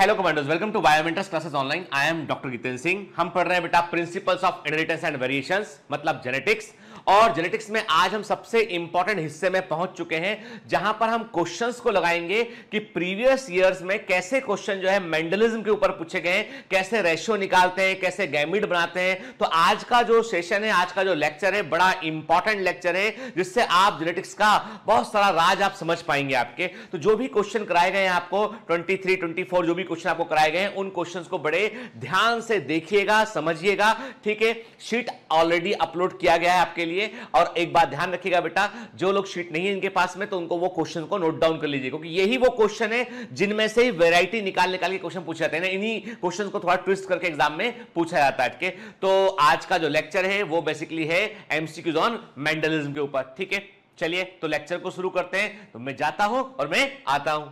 Hello commandos welcome to biometrics classes online I am doctor Jitendra Singh हम पढ़ रहे हैं बेटा principles of inheritance and variations मतलब जेनेटिक्स और जेनेटिक्स में आज हम सबसे इंपॉर्टेंट हिस्से में पहुंच चुके हैं जहां पर हम क्वेश्चंस को लगाएंगे कि प्रीवियस ईयर्स में कैसे क्वेश्चन जो है मेंडलिज्म के ऊपर पूछे गए कैसे रेशियो निकालते हैं कैसे गैमिड बनाते हैं तो आज का जो सेशन है आज का जो लेक्चर है बड़ा इंपॉर्टेंट लेक्चर है जिससे आप जेनेटिक्स का बहुत सारा राज आप समझ पाएंगे आपके तो जो भी क्वेश्चन कराए गए हैं आपको ट्वेंटी फोर जो भी क्वेश्चन आपको कराए गए हैं उन क्वेश्चन को बड़े ध्यान से देखिएगा समझिएगा ठीक है शीट ऑलरेडी अपलोड किया गया है आपके लिए और एक बात ध्यान रखिएगा बेटा जो लोग शीट नहीं है इनके पास में तो उनको वो क्वेश्चन को नोट डाउन कर लीजिए क्योंकि यही वो क्वेश्चन है जिनमें से ही वेराइटी निकाल निकाल के क्वेश्चन पूछे जाते हैं इन्हीं क्वेश्चन को थोड़ा ट्विस्ट करके एग्जाम में पूछा जाता है तो आज का जो लेक्चर है वो बेसिकली है एमसीक्यूज ऑन मेंडलिज्म के ऊपर ठीक है चलिए तो लेक्चर को शुरू करते हैं तो मैं जाता हूं और मैं आता हूं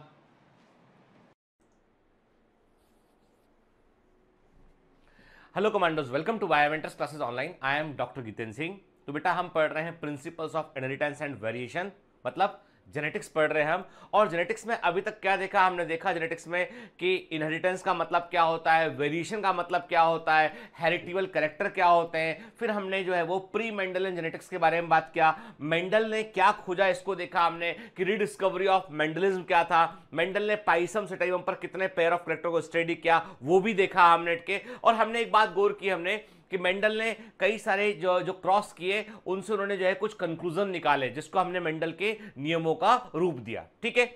hello commandos welcome to biomentors classes online I am doctor Jiten Singh तो बेटा हम पढ़ रहे हैं principles of inheritance and variation मतलब जेनेटिक्स पढ़ रहे हैं हम और जेनेटिक्स में अभी तक क्या देखा हमने देखा जेनेटिक्स में कि इनहेरिटेंस का मतलब क्या होता है वेरिएशन का मतलब क्या होता है हेरिटेबल करेक्टर क्या होते हैं फिर हमने जो है वो प्री मेंडल जेनेटिक्स के बारे में बात किया मेंडल ने क्या खोजा इसको देखा हमने कि रिडिस्कवरी ऑफ मेंडलिज्म क्या था मेंडल ने पाइसम सेटाइम पर कितने पेयर ऑफ करेक्टर को स्टडी किया वो भी देखा हमने के और हमने एक बात गौर की हमने कि मेंडल ने कई सारे जो जो क्रॉस किए उनसे उन्होंने जो है कुछ कंक्लूजन निकाले जिसको हमने मेंडल के नियमों का रूप दिया ठीक है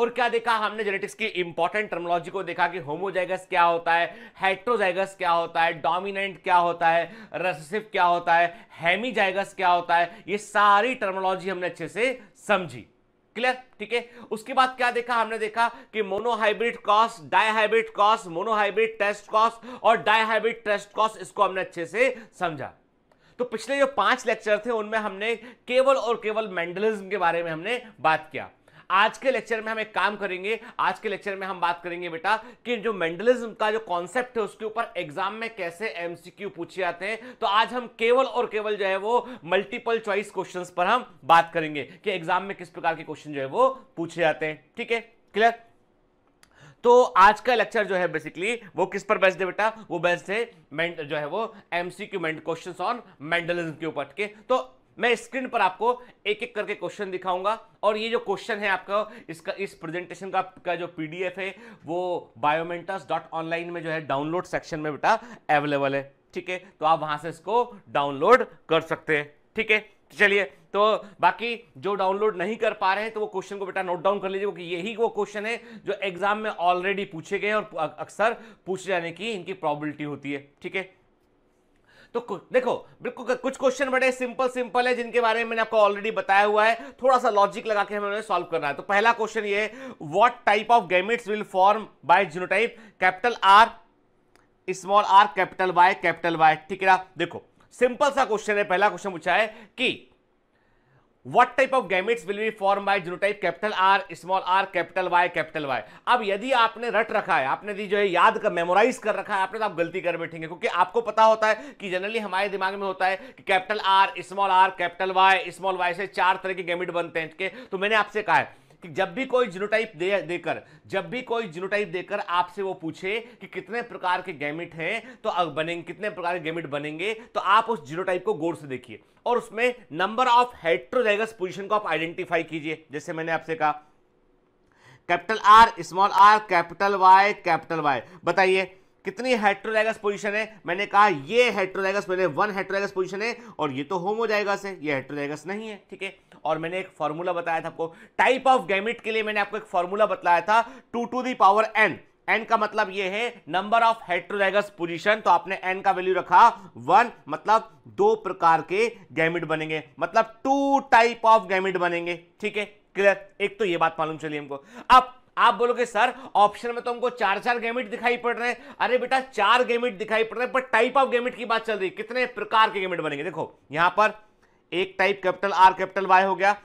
और क्या देखा हमने जेनेटिक्स की इंपॉर्टेंट टर्मोलॉजी को देखा कि होमोजाइगस क्या होता है हेट्रोजाइगस क्या होता है डोमिनेंट क्या होता है रेसेसिव क्या होता है हेमीजाइगस क्या होता है ये सारी टर्मोलॉजी हमने अच्छे से समझी क्लियर ठीक है उसके बाद क्या देखा हमने देखा कि monohybrid cost dihybrid cost monohybrid test cost और डायहाइब्रिड टेस्ट कॉस्ट इसको हमने अच्छे से समझा तो पिछले जो पांच लेक्चर थे उनमें हमने केवल और केवल मेंडलिज्म के बारे में हमने बात किया आज के लेक्चर में हम एक काम करेंगे आज के लेक्चर में हम बात करेंगे बेटा कि जो मेंडलिज्म का जो कॉन्सेप्ट है उसके ऊपर एग्जाम में कैसे एमसीक्यू पूछे जाते हैं तो आज हम केवल और केवल जो है वो मल्टीपल चॉइस क्वेश्चन पर हम बात करेंगे कि एग्जाम में किस प्रकार के क्वेश्चन जो है वो पूछे जाते हैं ठीक है क्लियर तो आज का लेक्चर जो है बेसिकली वो किस पर बेस्ट है बेटा वो बेस्ट है जो है वो एमसीक्यू क्वेश्चंस ऑन मेंडलिज्म के ऊपर ठीक है तो मैं स्क्रीन पर आपको एक एक करके क्वेश्चन दिखाऊंगा और ये जो क्वेश्चन है आपका इसका इस प्रेजेंटेशन का, का जो पीडीएफ है वो बायोमेंटस डॉट ऑनलाइन में जो है डाउनलोड सेक्शन में बेटा अवेलेबल है ठीक है तो आप वहां से इसको डाउनलोड कर सकते हैं ठीक है तो चलिए तो बाकी जो डाउनलोड नहीं कर पा रहे हैं तो वो क्वेश्चन को बेटा नोट डाउन कर लीजिए क्योंकि यही वो क्वेश्चन है जो एग्जाम में ऑलरेडी पूछे गए और अक्सर पूछे जाने की इनकी प्रॉबिलिटी होती है ठीक है तो देखो बिल्कुल कुछ क्वेश्चन बड़े सिंपल सिंपल है जिनके बारे में मैंने आपको ऑलरेडी बताया हुआ है थोड़ा सा लॉजिक लगा के हमें सॉल्व करना है तो पहला क्वेश्चन ये what type of gametes will form by genotype capital R small are capital Y capital Y ठीक है देखो सिंपल सा क्वेश्चन है पहला क्वेश्चन पूछा है कि what type of gametes will be formed by genotype capital R, small r, capital Y, capital Y. अब यदि आपने रट रखा है आपने यदि जो है याद कर मेमोराइज कर रखा है आपने तो आप गलती कर बैठेंगे क्योंकि आपको पता होता है कि जनरली हमारे दिमाग में होता है कि capital R small are capital Y small Y से चार तरह के गैमिट बनते हैं तो मैंने आपसे कहा है कि जब भी कोई जीनोटाइप दे देकर जब भी कोई जीनोटाइप देकर आपसे वो पूछे कि कितने प्रकार के गैमिट हैं तो बनेंगे कितने प्रकार के गैमिट बनेंगे तो आप उस जीनोटाइप को गौर से देखिए और उसमें नंबर ऑफ हेट्रोजाइगस पोजिशन को आप आइडेंटिफाई कीजिए जैसे मैंने आपसे कहा capital R small are capital Y capital Y बताइए कितनी हेट्रोलाइगस पोजीशन है मैंने कहा ये हेट्रोलाइगस मैंने वन हेट्रोलाइगस पोजीशन है और ये तो होमोजाइगस है ये हेट्रोलाइगस नहीं है ठीक है और मैंने एक फॉर्मूला बताया था आपको टाइप ऑफ गैमिट के लिए मैंने आपको एक फॉर्मूला बताया था two to the power N N का मतलब ये है नंबर ऑफ हेट्रोलाइगस पोजिशन तो आपने एन का वैल्यू रखा वन मतलब दो प्रकार के गैमिट बनेंगे मतलब टू टाइप ऑफ गैमिट बनेंगे ठीक है क्लियर एक तो ये बात मालूम चलिए हमको अब आप बोलोगे सर ऑप्शन में तो हमको चार चार गेमिट दिखाई पड़ रहे हैं अरे बेटा चार गेमिट दिखाई पड़ रहे हैं पर टाइप ऑफ गेमिट की बात चल रही है कितने प्रकार के गेमिट बनेंगे देखो यहां पर एक type capital R capital Y हो गया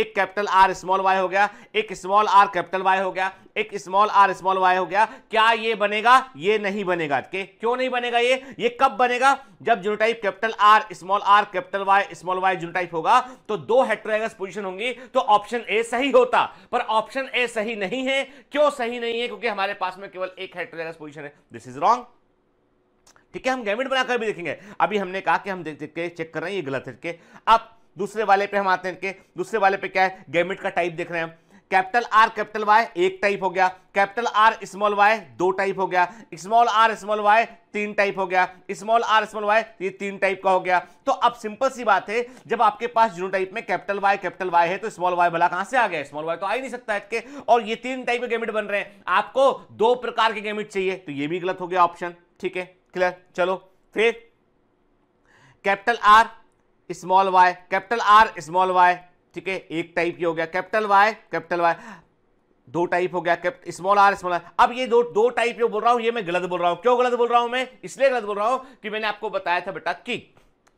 एक कैपिटल आर स्मॉल वाई हो गया एक स्मॉल आर कैपिटल वाई हो गया एक स्मॉल आर स्मॉल वाई हो गया क्या ये बनेगा ये नहीं बनेगा के क्यों नहीं बनेगा ये ये कब बनेगा जब genotype capital R small are capital Y small Y genotype होगा तो दो हेट्रोएगस पोजिशन होंगी तो ऑप्शन ए सही होता पर ऑप्शन ए सही नहीं है क्यों सही नहीं है क्योंकि हमारे पास में केवल एक हेट्रोएगस पोजिशन है दिस इज रॉन्ग ठीक है हम गैमिट बनाकर भी देखेंगे अभी हमने कहा कि हम देख देख के चेक कर रहे हैं ये गलत है के अब दूसरे वाले पे हम आते हैं इनके दूसरे वाले पे क्या है गैमेट का टाइप देख रहे हैं कैपिटल आर कैपिटल वाई एक टाइप हो गया कैपिटल आर स्मॉल वाई दो टाइप हो गया स्मॉल आर स्मॉल वाई तीन टाइप हो गया स्मॉल आर स्मॉल वाई ये तीन टाइप का हो गया तो अब सिंपल सी बात है जब आपके पास जीरो टाइप में कैपिटल वाई कैपिटल वाई है तो स्मॉल वाई भला कहां से आ गया स्मॉल वाई तो आ ही नहीं सकता है और ये तीन टाइप के गेमिट बन रहे हैं आपको दो प्रकार के गेमिट चाहिए तो ये भी गलत हो गया ऑप्शन ठीक है क्लियर चलो फिर capital R small Y capital R small Y ठीक है एक टाइप की हो गया कैपिटल वाई कैपिटल वाई दो टाइप हो गया स्मॉल आर स्मॉल अब ये दो दो टाइप बोल रहा हूं ये मैं गलत बोल रहा हूं क्यों गलत बोल रहा हूं मैं इसलिए गलत बोल रहा हूं कि मैंने आपको बताया था बेटा कि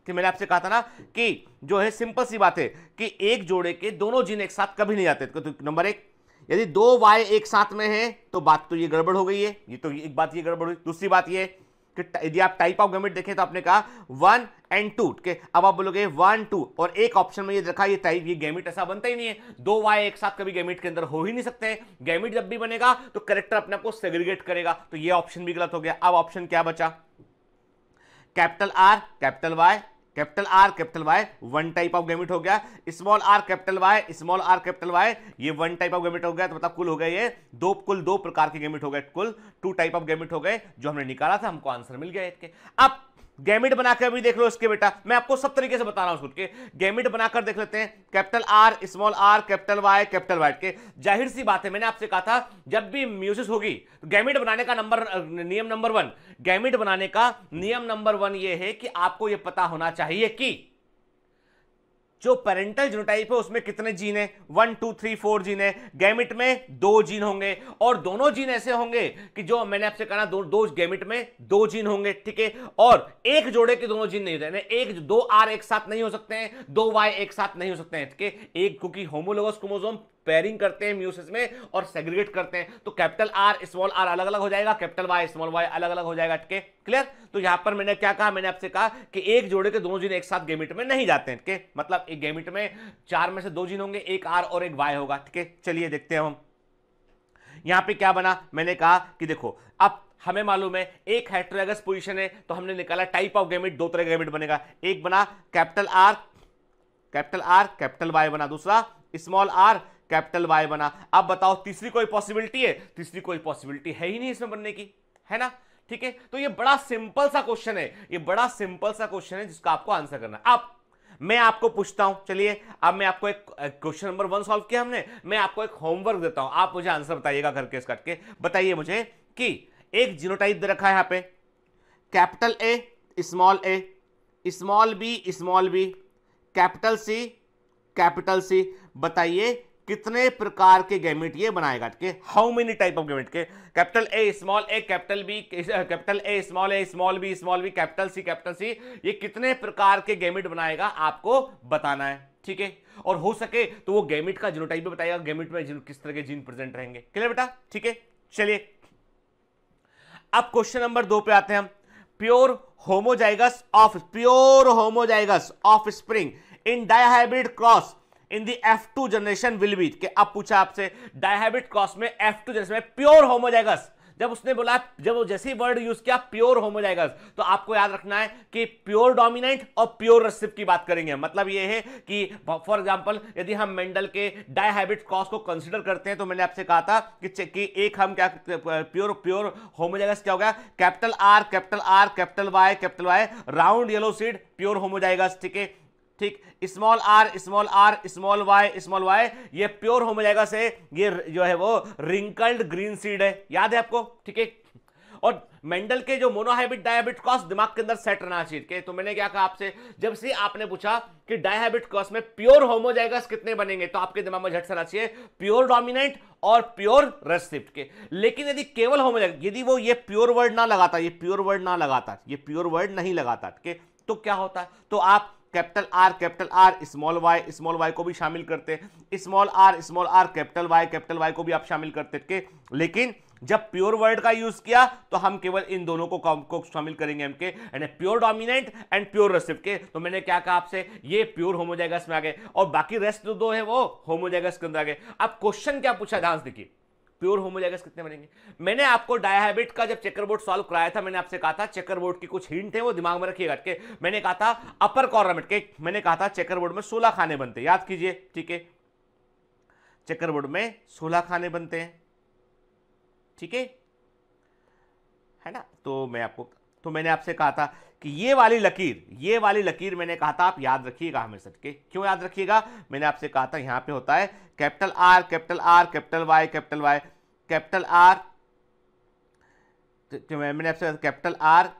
कि मैंने आपसे कहा था ना कि जो है सिंपल सी बात है कि एक जोड़े के दोनों जीन एक साथ कभी नहीं आते तो नंबर एक यदि दो वाई एक साथ में है तो बात तो ये गड़बड़ हो गई है ये तो एक बात ये गड़बड़ हुई दूसरी बात ये कि यदि आप टाइप ऑफ गवर्नमेंट देखें तो आपने कहा वन एंड टू के अब आप बोलोगे वन टू और एक ऑप्शन में ये रखा ये टाइप ये गैमिट ऐसा बनता ही नहीं है दो वाई एक साथ कभी गैमिट के अंदर हो ही नहीं सकते गैमिट जब भी बनेगा तो करेक्टर अपने आपको सेग्रीगेट करेगा तो ये ऑप्शन भी गलत हो गया अब ऑप्शन क्या बचा capital R capital Y capital R capital Y one type of gamete हो गया small are capital Y small are capital Y ये वन टाइप ऑफ गैमिट हो गया तो मतलब कुल हो गए ये दो कुल दो प्रकार के गैमिट हो गए कुल टू टाइप ऑफ गैमिट हो गए जो हमने निकाला था हमको आंसर मिल गया इसके अब गैमिट बनाकर भी देख लो इसके बेटा मैं आपको सब तरीके से बता रहा हूं सूट के गैमिट बनाकर देख लेते हैं capital R small are capital Y capital Y के जाहिर सी बात है मैंने आपसे कहा था जब भी म्यूजिस होगी तो गैमिट बनाने का नंबर नियम नंबर वन गैमिट बनाने का नियम नंबर वन ये है कि आपको यह पता होना चाहिए कि जो पेरेंटल जीनोटाइप है उसमें कितने जीन है one two three four gene है गैमिट में दो जीन होंगे और दोनों जीन ऐसे होंगे कि जो मैंने आपसे कहा दो दो गैमिट में दो जीन होंगे ठीक है और एक जोड़े के दोनों जीन नहीं होते एक दो आर एक साथ नहीं हो सकते हैं दो वाई एक साथ नहीं हो सकते हैं ठीक है एक क्योंकि होमोलोगस क्रोमोजोम पेयरिंग करते हैं म्यूसिस में और सेग्रीगेट करते हैं तो कैपिटल आर स्मॉल आर अलग अलग हो जाएगा कैपिटल वाई स्मॉल वाई अलग अलग हो जाएगा ठीक है क्लियर तो यहां पर मैंने क्या कहा मैंने आपसे कहा कि एक जोड़े के दोनों जीन एक साथ गेमिट में नहीं जाते हैं ठीक है मतलब एक गेमिट में चार में से दो जीन होंगे एक आर और एक वाई होगा ठीक है चलिए देखते हैं हम यहां पर क्या बना मैंने कहा कि देखो अब हमें मालूम है एक हेट्रोगस पोजीशन है तो हमने निकाला टाइप ऑफ गेमिट दो तरह का गेमिट बनेगा एक बना capital R capital R capital Y बना दूसरा स्मॉल आर कैपिटल वाई बना अब बताओ तीसरी कोई पॉसिबिलिटी है तीसरी कोई पॉसिबिलिटी है ही नहीं इसमें बनने की है ना ठीक है तो ये बड़ा सिंपल सा क्वेश्चन है ये बड़ा सिंपल सा क्वेश्चन है जिसका आपको आंसर करना अब मैं आपको पूछता हूं चलिए अब मैं आपको एक क्वेश्चन नंबर वन सॉल्व किया हमने मैं आपको एक होमवर्क देता हूं आप मुझे आंसर बताइएगा घर के करके बताइए मुझे कि एक जीनोटाइप दे रखा है यहां पे capital A small A small B small B capital C capital C बताइए कितने प्रकार के गैमेट ये बनाएगा के how many type of gamete के capital A small A capital B capital A small A small B small B capital C capital C ये कितने प्रकार के गैमेट बनाएगा आपको बताना है ठीक है और हो सके तो वो गैमेट का जीनोटाइप भी बताएगा गैमेट में जिन किस तरह के जीन प्रेजेंट रहेंगे क्लियर बेटा ठीक है चलिए अब क्वेश्चन नंबर दो पे आते हैं हम pure homozygous of pure homozygous offspring in dihybrid cross in the F two generation will be के अब पूछा आपसे डायहाइब्रिड क्रॉस में एफ टू जनरेशन में प्योर होमोजाइगस जब उसने बोला जब वो जैसे ही वर्ड यूज किया प्योर होमोजाइगस तो आपको याद रखना है कि प्योर डोमिनेंट और प्योर रेसिप की बात करेंगे मतलब ये है कि फॉर एग्जांपल यदि हम मेंडल के डायहाइब्रिड कॉस को कंसीडर करते हैं तो मैंने आपसे कहा था कि, कि एक हम क्या प्योर प्योर होमोजाइगस क्या हो गया capital R capital R capital Y capital Y round yellow seed pure homozygous ठीक है ठीक small are small are small Y small Y ये प्योर होमोलैगा से ये जो है वो रिंकल्ड ग्रीन सीड है याद है आपको ठीक है और मेंडल के जो मोनोहाइब्रिड डायबिट क्रॉस दिमाग के अंदर सेट रहना चाहिए के तो मैंने क्या कहा आपसे जब से आपने पूछा कि डायहाइब्रिड क्रॉस में प्योर होमोजाइगस कितने बनेंगे तो आपके दिमाग में झट सना चाहिए प्योर डोमिनेंट और प्योर रेसिप्ट के लेकिन यदि केवल होमोजाइगस यदि वो ये प्योर वर्ड ना लगाता ये प्योर वर्ड ना लगाता ये प्योर वर्ड नहीं लगाता ठीक है तो क्या होता है तो आप capital R capital R small Y small Y को भी शामिल करते हैं small are small are capital Y capital Y को भी आप शामिल करते के लेकिन जब प्योर वर्ड का यूज किया तो हम केवल इन दोनों को को शामिल करेंगे हम के यानी pure dominant and pure recessive के तो मैंने क्या कहा आपसे ये प्योर होमोजाइगस में आ गए और बाकी रेस्ट जो दो है वो होमोजाइगस के अंदर आ गए अब क्वेश्चन क्या पूछा ध्यान देखिए प्योर होमोजाइगस कितने बनेंगे मैंने आपको डायहाइब्रिड का जब चेकर बोर्ड सॉल्व कराया था मैंने आपसे कहा था चेकर बोर्ड की कुछ हिंट है वो दिमाग में रखिएगा के मैंने कहा था अपर कॉर्नमेंट के मैंने कहा था चेकर बोर्ड में सोलह खाने बनते याद कीजिए ठीक है चेकर बोर्ड में सोलह खाने बनते हैं ठीक है है ना तो मैं आपको तो मैंने आपसे कहा था कि ये वाली लकीर ये वाली लकीर मैंने कहा था आप याद रखिएगा हमेशा ठीक है क्यों याद रखिएगा मैंने आपसे कहा था यहां पे होता है capital R capital R capital Y capital Y capital R तो मैंने आपसे capital R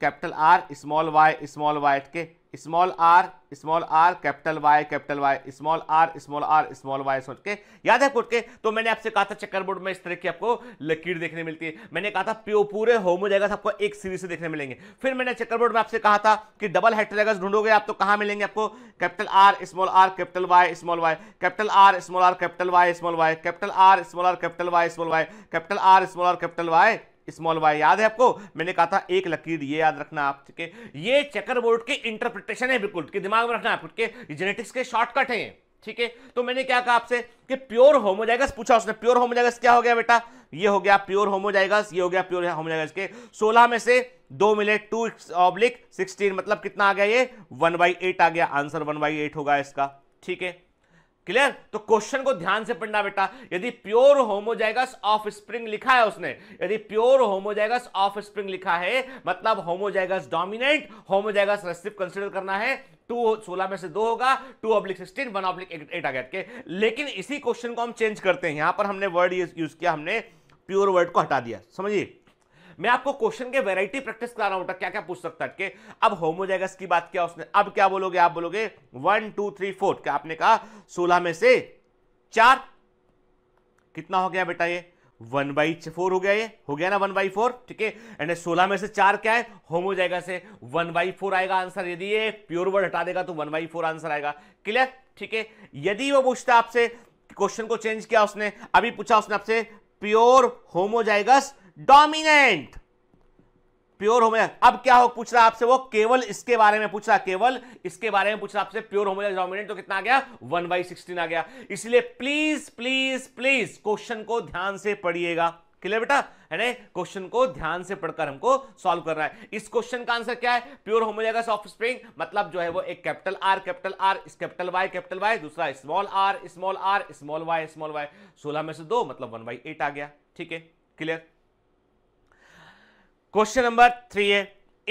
capital R small Y small Y के small are small are capital Y capital Y small are small are small Y सोच के याद है coat के तो मैंने आपसे कहा था चक्कर बोर्ड में इस तरह की आपको लकीर देखने मिलती है मैंने कहा था प्यो पूरे होमो जैगस आपको एक सीरीज से देखने मिलेंगे फिर मैंने चक्कर बोर्ड में आपसे कहा था कि डबल हेट्रोजाइगस ढूंढोगे आप तो कहाँ मिलेंगे आपको capital R small are capital Y small Y capital R small are capital Y small Y capital R small are capital Y small Y capital R small are capital Y small Y याद है आपको मैंने कहा था एक लकीर ये याद रखना आप ठीक है ये चेकर बोर्ड के इंटरप्रिटेशन है बिल्कुल कि दिमाग में रखना आपके जेनेटिक्स के शॉर्टकट है ठीक है तो मैंने क्या कहा आपसे कि प्योर होमोजाइगस पूछा उसने प्योर होमोजाइगस क्या हो गया बेटा ये हो गया प्योर होमोजाइगस ये हो गया प्योर होमोजाइगस के 16 में से दो मिले टू ऑब्लिक सिक्सटीन मतलब कितना आ गया ये वन बाई एट आ गया आंसर वन बाई एट होगा इसका ठीक है क्लियर तो क्वेश्चन को ध्यान से पढ़ना बेटा यदि प्योर होमोजाइगस ऑफ स्प्रिंग लिखा है उसने यदि प्योर होमोजाइगस ऑफ स्प्रिंग लिखा है मतलब homozygous dominant homozygous recessive consider करना है टू सोलह में से दो होगा two oblique sixteen one oblique eight आ के लेकिन इसी क्वेश्चन को हम चेंज करते हैं यहां पर हमने वर्ड यूज किया हमने प्योर वर्ड को हटा दिया समझिए मैं आपको क्वेश्चन के वेराइटी प्रैक्टिस करा रहा हूं क्या क्या पूछ सकता है अब होमोजाइगस की बात किया उसने अब क्या बोलोगे आप बोलोगे वन टू थ्री फोर क्या आपने कहा सोलह में से चार कितना हो गया बेटा ये वन बाई फोर हो गया ये हो गया ना वन बाई फोर ठीक है एंड सोलह में से चार क्या है होम हो जाएगा से वन बाई फोर आएगा आंसर यदि ये प्योर वर्ड हटा देगा तो वन बाई फोर आंसर आएगा क्लियर ठीक है यदि वो पूछता आपसे क्वेश्चन को चेंज किया उसने अभी पूछा उसने आपसे pure homozygous dominant pure homogenous अब क्या हो पूछ रहा आपसे वो केवल इसके बारे में पूछ रहा केवल इसके बारे में पूछ रहा आपसे प्योर होमोजेनस डोमिनेंट तो कितना आ गया वन बाई सिक्सटीन आ गया इसलिए प्लीज प्लीज प्लीज क्वेश्चन को ध्यान से पढ़िएगा क्लियर बेटा है ना क्वेश्चन को ध्यान से पढ़कर हमको सॉल्व करना है इस क्वेश्चन का आंसर क्या है प्योर होमोजेगस ऑफ स्प्रिंग मतलब जो है वो एक capital R capital R capital Y capital Y दूसरा small are small are small Y small Y सोलह में से दो मतलब वन बाई एट आ गया ठीक है क्लियर नंबर थ्री है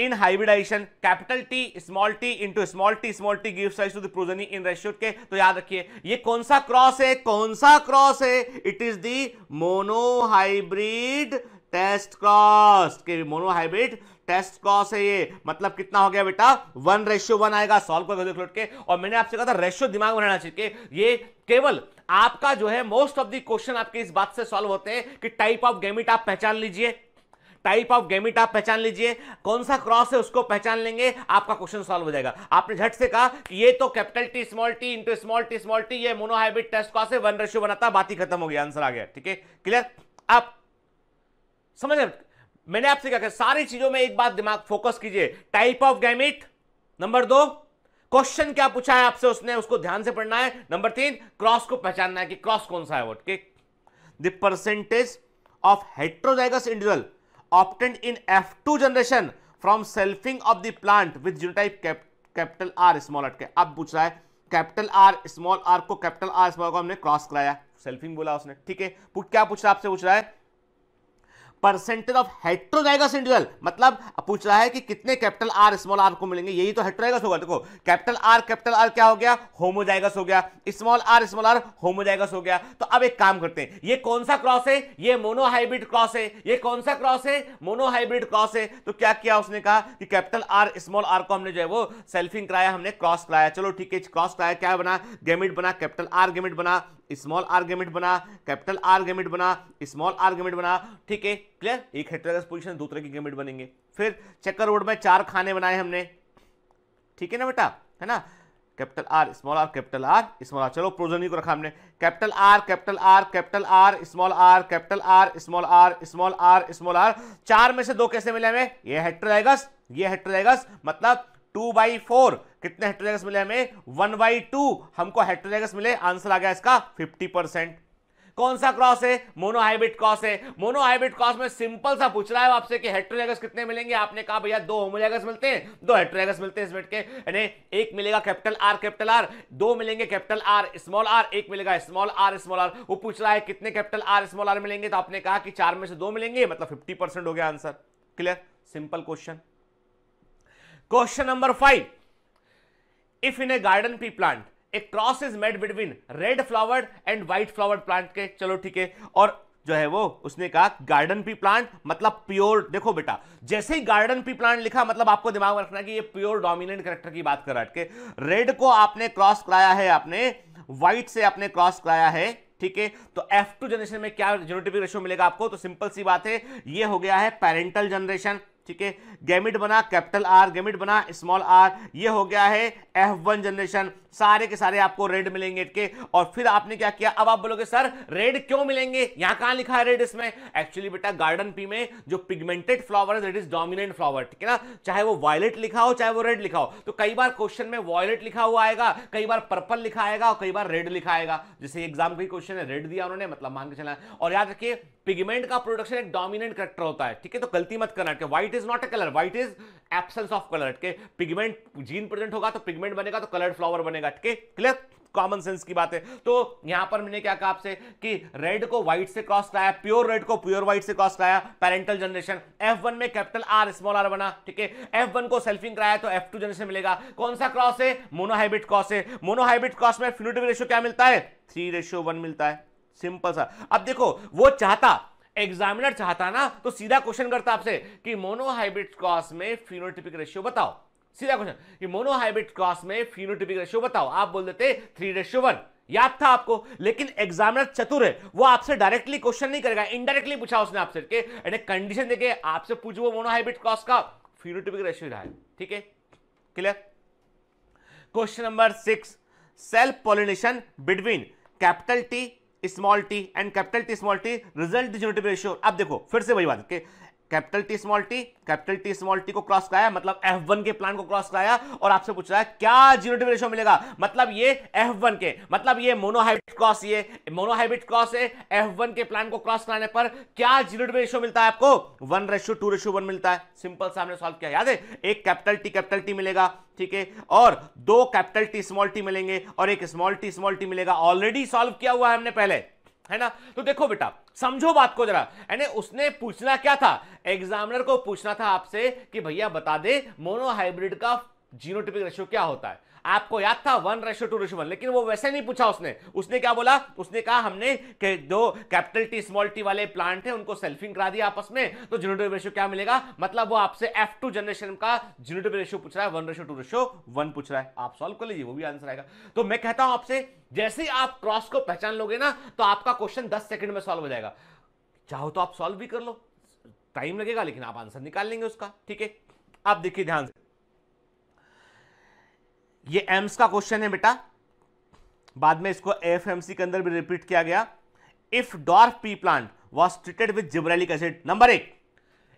in hybridization capital T small T into small T small T gives rise to the progeny in ratio के तो याद रखिए ये कौन सा क्रॉस है कौन सा क्रॉस है it is the monohybrid test cross के मोनोहाइब्रिड टेस्ट क्रॉस है ये मतलब कितना हो गया बेटा वन रेशियो वन आएगा सॉल्व करके देख लौट के और मैंने आपसे कहा था रेशियो दिमाग में रहना चाहिए ये केवल आपका जो है मोस्ट ऑफ द क्वेश्चन आपके इस बात से सॉल्व होते हैं कि टाइप ऑफ गेमिट आप पहचान लीजिए टाइप ऑफ गैमिट आप पहचान लीजिए कौन सा क्रॉस है उसको पहचान लेंगे आपका क्वेश्चन सॉल्व हो जाएगा आपने झट से कहा ये तो capital T small T into small T small T ये मोनोहाइब्रिड टेस्ट क्रॉस है वन रेशियो बनाता बात ही खत्म हो गया आंसर आ गया ठीक है क्लियर आप समझ मैंने आपसे कहा सारी चीजों में एक बात दिमाग फोकस कीजिए टाइप ऑफ गैमिट नंबर दो क्वेश्चन क्या पूछा है आपसे उसने उसको ध्यान से पढ़ना है नंबर तीन क्रॉस को पहचानना है कि क्रॉस कौन सा है वो ठीक percentage of heterozygous individual obtained in F two generation from selfing of the plant with genotype capital R small के अब पूछ रहा है कैपिटल आर स्मॉल आर को कैपिटल आर स्मॉल को हमने क्रॉस कराया सेल्फिंग बोला उसने ठीक है क्या पूछ रहा है आपसे पूछ रहा है परसेंटेज ऑफ हेट्रोजाइगस इंडिविजुअल मतलब पूछ रहा है कि कितने कैपिटल आर स्मॉल आर को मिलेंगे यही तो हेट्रोजाइगस होगा देखो कैपिटल आर कैपिटल आर क्या हो गया होमोजाइगस हो गया small are small R homozygous हो गया तो अब एक काम करते हैं ये कौन सा क्रॉस है ये मोनोहाइब्रिड क्रॉस है ये कौन सा क्रॉस है मोनोहाइब्रिड क्रॉस है तो क्या किया उसने कहा कि कैपिटल आर स्मॉल आर को हमने जो है वो सेल्फिंग कराया हमने क्रॉस कराया चलो ठीक है क्रॉस कराया क्या बना गेमिट बना कैपिटल आर गेमिट बना स्मॉल आर आर्गेमेंट बना कैपिटल आर आर्गेमेंट बना स्मॉल आर आर्गेमेंट बना ठीक है क्लियर एक हेट्रागस पोजिशन दो तरह के गेमिट बनेंगे फिर चक्कर रोड में चार खाने बनाए हमने ठीक है ना बेटा है ना capital R small are capital R small R चलो प्रोजनी को रखा हमने capital R capital R capital R small are capital R small are small are small R चार में से दो कैसे मिले हमें ये हेट्रेगस ये हेट्रेगस मतलब टू बाई फोर कितने हेट्रेगस मिले हमें वन बाई टू हमको हेट्रेगस मिले आंसर आ गया इसका फिफ्टी परसेंट कौन सा क्रॉस है मोनोहाइब्रिड क्रॉस है मोनोहाइब्रिड क्रॉस में सिंपल सा पूछ रहा है आपसे कि हेट्रोजैगस कितने मिलेंगे आपने कहा भैया दो होमोजैगस मिलते हैं दो हेट्रोजैगस मिलते हैं इस इसमें के यानी एक मिलेगा कैपिटल आर कैपिटल आर दो मिलेंगे कैपिटल आर स्मॉल आर एक मिलेगा स्मॉल आर स्मॉल आर वो पूछ रहा है कितने कैपिटल आर स्मॉल आर मिलेंगे तो आपने कहा कि चार में से दो मिलेंगे मतलब फिफ्टी परसेंट हो गया answer clear simple question question number five if in a garden pea plant एक cross is made between red flowered and white flowered plant के चलो ठीक है और जो है वो उसने कहा गार्डन पी प्लांट मतलब प्योर देखो बेटा जैसे ही गार्डन पी प्लांट लिखा मतलब आपको दिमाग में रखना कि ये प्योर डोमिनेंट करेक्टर की बात कर रहा है रेड को आपने क्रॉस कराया है आपने व्हाइट से आपने क्रॉस कराया है ठीक है तो एफ टू जनरेशन में क्या जेनोटिपिक रेशियो मिलेगा आपको तो सिंपल सी बात है ये हो गया है पेरेंटल जनरेशन ठीक है गैमिट बना कैपिटल आर गैमिट बना स्मॉल आर ये हो गया है एफ वन जनरेशन सारे के सारे आपको रेड मिलेंगे के और फिर आपने क्या किया अब आप बोलोगे सर रेड क्यों मिलेंगे यहां कहां लिखा है रेड इसमें एक्चुअली बेटा गार्डन पी में जो पिगमेंटेड फ्लावर है रेड इज डोमिनेंट फ्लावर ठीक है ना चाहे वो वायलेट लिखा हो चाहे वो रेड लिखा हो तो कई बार क्वेश्चन में वायलेट लिखा हुआ आएगा कई बार पर्पल लिखा आएगा और कई बार रेड लिखा आएगा जैसे एग्जाम का क्वेश्चन है रेड दिया उन्होंने मतलब मान के चला और याद रखिए पिगमेंट का प्रोडक्शन एक डोमिनेंट करेक्टर होता है ठीक है तो गलती मत करना white white is not a colour white is absence of colour के पिगमेंट जीन प्रेजेंट होगा तो पिगमेंट बनेगा तो कलर फ्लावर बनेगा ठीक है क्लियर कॉमन सेंस की बात है तो यहां पर मैंने क्या कहा आपसे कि रेड को व्हाइट से क्रॉस कराया प्योर रेड को प्योर व्हाइट से क्रॉस कराया पेरेंटल जनरेशन F1 में कैपिटल R स्मॉल R बना ठीक है F1 को सेल्फिंग कराया तो F2 जनरेशन मिलेगा कौन सा क्रॉस है मोनोहाइब्रिड क्रॉस है मोनोहाइब्रिड क्रॉस में फिनिटिव रेशियो क्या मिलता है थ्री रेशियो वन मिलता है सिंपल सा अब देखो वो चाहता एग्जामिनर चाहता ना तो सीधा क्वेश्चन करता आपसे कि मोनोहाइब्रिड क्रॉस में फिनोटिपिक रेशियो बताओ सीधा क्वेश्चन कि मोनोहाइब्रिड क्रॉस में फिनोटिपिक रेशियो बताओ आप बोल देते थ्री रेशियो वन याद था आपको लेकिन एग्जामिनर चतुर है वो आपसे डायरेक्टली क्वेश्चन नहीं करेगा इनडायरेक्टली पूछा उसने आपसे के यानी कंडीशन देखे आपसे पूछ वो मोनोहाइब्रिड क्रॉस का फिनोटिपिक रेशियो रहा है ठीक है clear question number six self pollination between capital T small T and capital T small T result unity ratio अब देखो फिर से वही बात capital T small T capital T small T को क्रॉस कराया मतलब एफ वन के प्लान को क्रॉस कराया और आपसे पूछ रहा है क्या जीरो डिवी रेशो मिलेगा मतलब ये एफ वन के मतलब ये मोनोहाइब्रिड क्रॉस ये मोनोहाइब्रिड क्रॉस है एफ वन के प्लान को क्रॉस कराने पर क्या जीरो डिवी रेशो मिलता है आपको one ratio two ratio one मिलता है सिंपल सा हमने सॉल्व किया याद है एक कैपिटल टी कैपिटल टी मिलेगा ठीक है और दो कैपिटल टी स्मॉल टी मिलेंगे और एक स्मॉल टी स्मॉल टी मिलेगा ऑलरेडी सॉल्व किया हुआ है हमने पहले है ना तो देखो बेटा समझो बात को जरा यानी उसने पूछना क्या था एग्जामिनर को पूछना था आपसे कि भैया बता दे मोनोहाइब्रिड का जीनोटिपिक रेशियो क्या होता है आपको याद था one ratio two ratio one लेकिन वो वैसे नहीं पूछा उसने उसने क्या बोला उसने कहा हमने के दो कैपिटल टी स्मॉल टी वाले प्लांट है उनको सेल्फिंग करा दिया आपस में तो जीनोटिव रेशो क्या मिलेगा मतलब वो आपसे एफ टू जनरेशन का जीनोटिव रेशो पूछ रहा है one ratio two ratio one पूछ रहा है आप सॉल्व कर लीजिए वो भी आंसर आएगा तो मैं कहता हूं आपसे जैसे ही आप क्रॉस को पहचान लोगे ना तो आपका क्वेश्चन दस सेकंड में सॉल्व हो जाएगा चाहो तो आप सॉल्व भी कर लो टाइम लगेगा लेकिन आप आंसर निकाल लेंगे उसका ठीक है आप देखिए ध्यान से ये एम्स का क्वेश्चन है बेटा बाद में इसको एफ के अंदर भी रिपीट किया गया if dwarf pea plant was treated with gibberellic acid number एक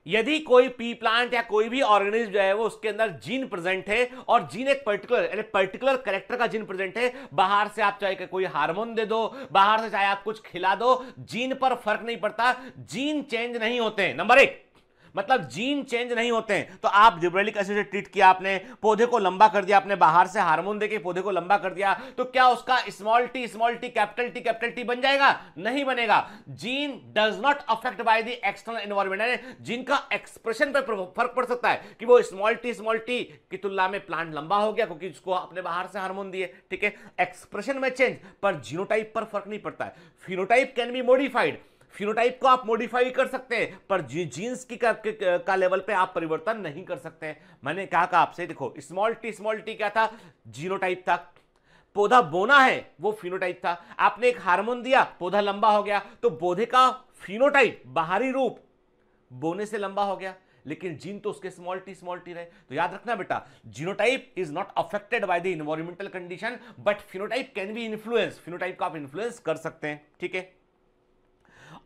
यदि कोई पी प्लांट या कोई भी ऑर्गेनिज्म जो है वो उसके अंदर जीन प्रेजेंट है और जीन एक पर्टिकुलर यानी पर्टिकुलर करेक्टर का जीन प्रेजेंट है बाहर से आप चाहे कोई हार्मोन दे दो बाहर से चाहे आप कुछ खिला दो जीन पर फर्क नहीं पड़ता जीन चेंज नहीं होते नंबर एक मतलब जीन चेंज नहीं होते हैं तो आप जिब्रेलिक एसिड से ट्रीट किया आपने पौधे को लंबा कर दिया आपने बाहर से हार्मोन देके पौधे को लंबा कर दिया तो क्या उसका small T small T capital T capital T बन जाएगा नहीं बनेगा gene does not affect by the external environment gene का एक्सप्रेशन पर फर्क पड़ सकता है कि वो स्मॉल टी स्मॉल टी की तुलना में प्लांट लंबा हो गया क्योंकि उसको अपने बाहर से हार्मोन दिए ठीक है एक्सप्रेशन में चेंज पर जीनोटाइप पर फर्क नहीं पड़ता है phenotype can be modified phenotype को आप मॉडिफाई कर सकते हैं पर जी, जीन्स की का, का, का लेवल पे आप परिवर्तन नहीं कर सकते मैंने कहा का आपसे देखो स्मॉल टी स्मॉल टी क्या था जीनोटाइप था पौधा बोना है वो फिनोटाइप था आपने एक हार्मोन दिया पौधा लंबा हो गया तो पौधे का फिनोटाइप बाहरी रूप बोने से लंबा हो गया लेकिन जीन तो उसके स्मॉल टी स्मॉल टी रहे तो याद रखना बेटा genotype is not affected by the environmental condition but phenotype can be influence phenotype का आप इन्फ्लुएंस कर सकते हैं ठीक है